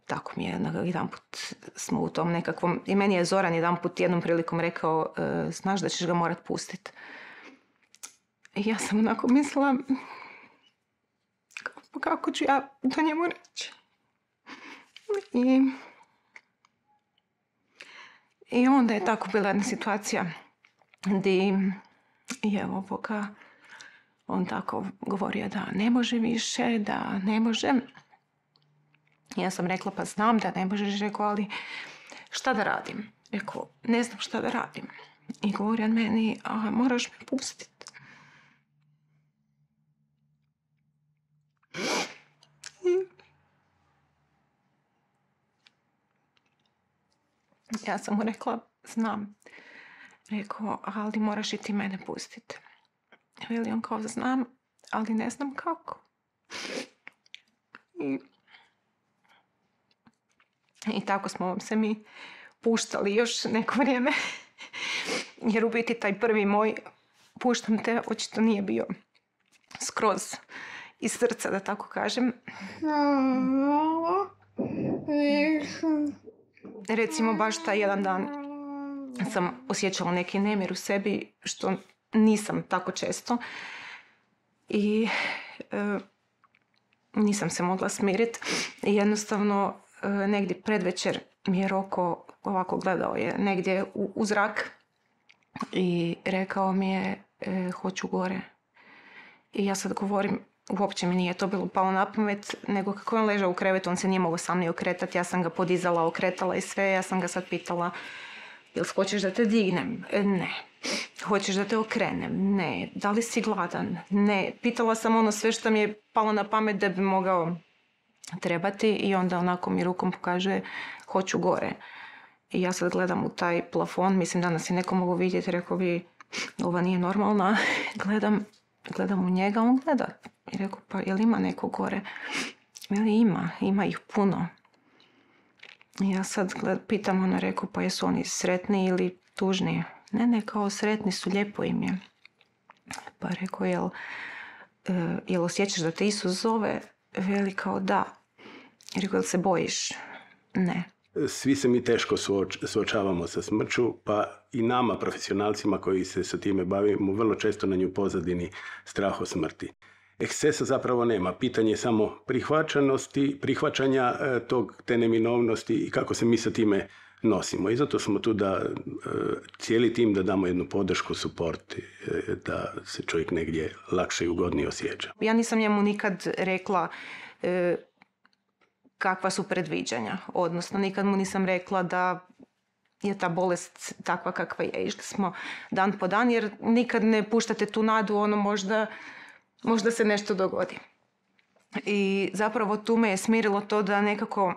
tako mi je, jedan put smo u tom nekakvom, i meni je Zoran jedan put jednom prilikom rekao, e, znaš da ćeš ga morat pustit. I ja sam onako mislila, kako ću ja to njemu reći? I i onda je tako bila jedna situacija di je ovoga, on tako govorio da ne može više, da ne može. Ja sam rekla pa znam da ne možeš, rekao ali šta da radim? Rekao ne znam šta da radim. I govori meni a, moraš me pustiti. Ja sam mu rekla, znam. Rekao, ali moraš i ti mene pustiti. Veli on kao, znam, ali ne znam kako. I, tako smo se mi puštali još neko vrijeme. Jer u biti taj prvi moj puštam te očito nije bio skroz iz srca, da tako kažem recimo baš taj jedan dan sam osjećala neki nemir u sebi što nisam tako često i e, nisam se mogla smiriti i jednostavno e, negdje predvečer mi je Roko ovako gledao je negdje u, zrak i rekao mi je e, hoću gore i ja sad govorim uopće mi nije to bilo palo na pamet, nego kako je on ležao u krevetu, on se nije mogao sam ni okretati, ja sam ga podizala, okretala i sve, ja sam ga sad pitala, jel hoćeš da te dignem? E, ne. Hoćeš da te okrenem? Ne. Da li si gladan? Ne. Pitala sam ono sve što mi je palo na pamet da bi mogao trebati i onda onako mi rukom pokaže hoću gore. I ja sad gledam u taj plafon, mislim danas je neko mogu vidjeti, rekao bi ova nije normalna. gledam, gledam u njega, on gleda i rekao, pa jel ima neko gore? Veli, ima, ima ih puno. I ja sad gled, pitam, ona rekao, pa jesu oni sretni ili tužni? Ne, ne, kao sretni su, lijepo im je. Pa rekao, jel, e, jel osjećaš da te Isus zove? Veli kao da. I rekao, jel se bojiš? Ne. Svi se mi teško suočavamo sa smrću, pa i nama, profesionalcima koji se sa time bavimo, vrlo često na nju pozadini strah o smrti ekscesa zapravo nema. Pitanje je samo prihvaćanosti, prihvaćanja e, tog, te neminovnosti i kako se mi sa time nosimo. I zato smo tu da e, cijeli tim da damo jednu podršku, suport, e, da se čovjek negdje lakše i ugodnije osjeća. Ja nisam njemu nikad rekla kakva su predviđanja. Odnosno, nikad mu nisam rekla da je ta bolest takva kakva je. Išli smo dan po dan jer nikad ne puštate tu nadu, ono možda možda se nešto dogodi. I zapravo tu me je smirilo to da nekako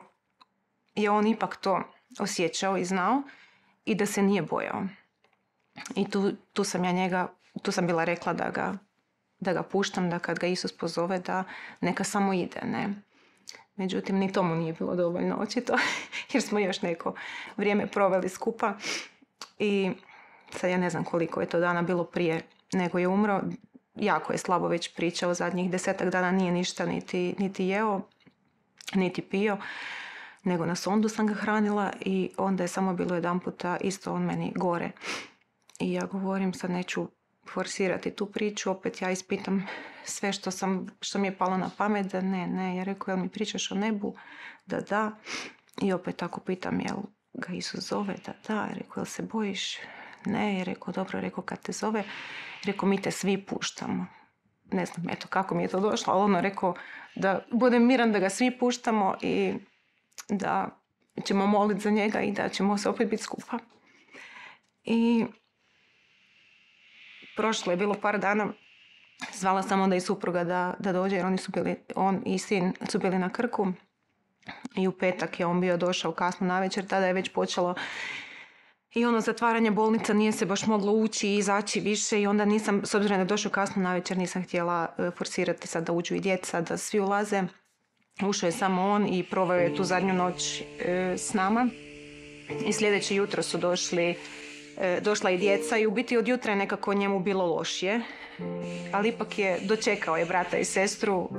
je on ipak to osjećao i znao i da se nije bojao. I tu, tu sam ja njega, tu sam bila rekla da ga, da ga puštam, da kad ga Isus pozove da neka samo ide, ne. Međutim, ni mu nije bilo dovoljno očito, jer smo još neko vrijeme proveli skupa. I sad ja ne znam koliko je to dana bilo prije nego je umro, jako je slabo već pričao zadnjih desetak dana, nije ništa niti, niti jeo, niti pio nego na sondu sam ga hranila i onda je samo bilo jedan puta isto on meni gore. I ja govorim sad neću forsirati tu priču, opet ja ispitam sve što, sam, što mi je palo na pamet da ne, ne. Ja rekao jel mi pričaš o nebu? Da, da. I opet tako pitam jel ga Isus zove? Da, da. Ja rekao jel se bojiš? Ne. je rekao dobro, rekao kad te zove Rekao, mi te svi puštamo. Ne znam, eto kako mi je to došlo, ali ono rekao da budem miran da ga svi puštamo i da ćemo moliti za njega i da ćemo se opet biti skupa. I prošlo je bilo par dana, zvala sam onda i supruga da, da dođe jer oni su bili, on i sin su bili na Krku i u petak je on bio došao kasno na večer, tada je već počelo i ono zatvaranje bolnica nije se baš moglo ući i izaći više i onda nisam, s obzirom da je došao kasno na večer, nisam htjela e, forsirati sad da uđu i djeca, da svi ulaze. Ušao je samo on i proveo je tu zadnju noć e, s nama. I sljedeće jutro su došli, e, došla i djeca i u biti od jutra je nekako njemu bilo lošije. Ali ipak je, dočekao je brata i sestru.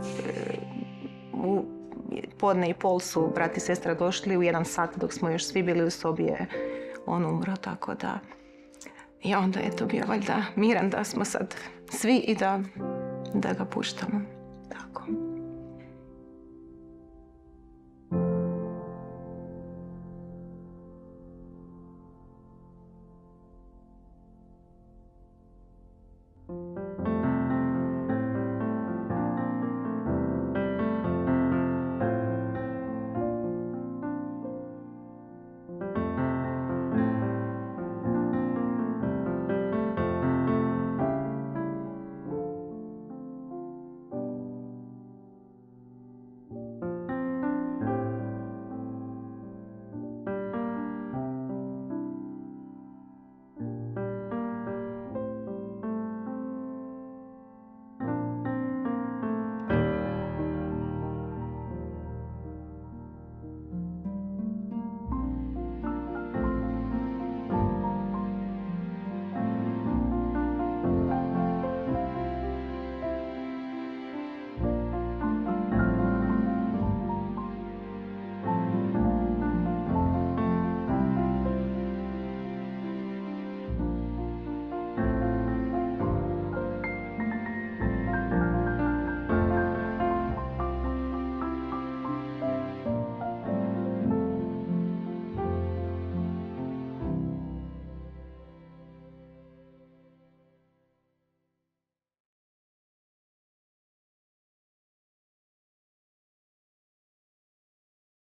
u podne i pol su brat i sestra došli, u jedan sat dok smo još svi bili u sobi on umro, tako da... I onda je to bio valjda miran da smo sad svi i da, da ga puštamo. Tako.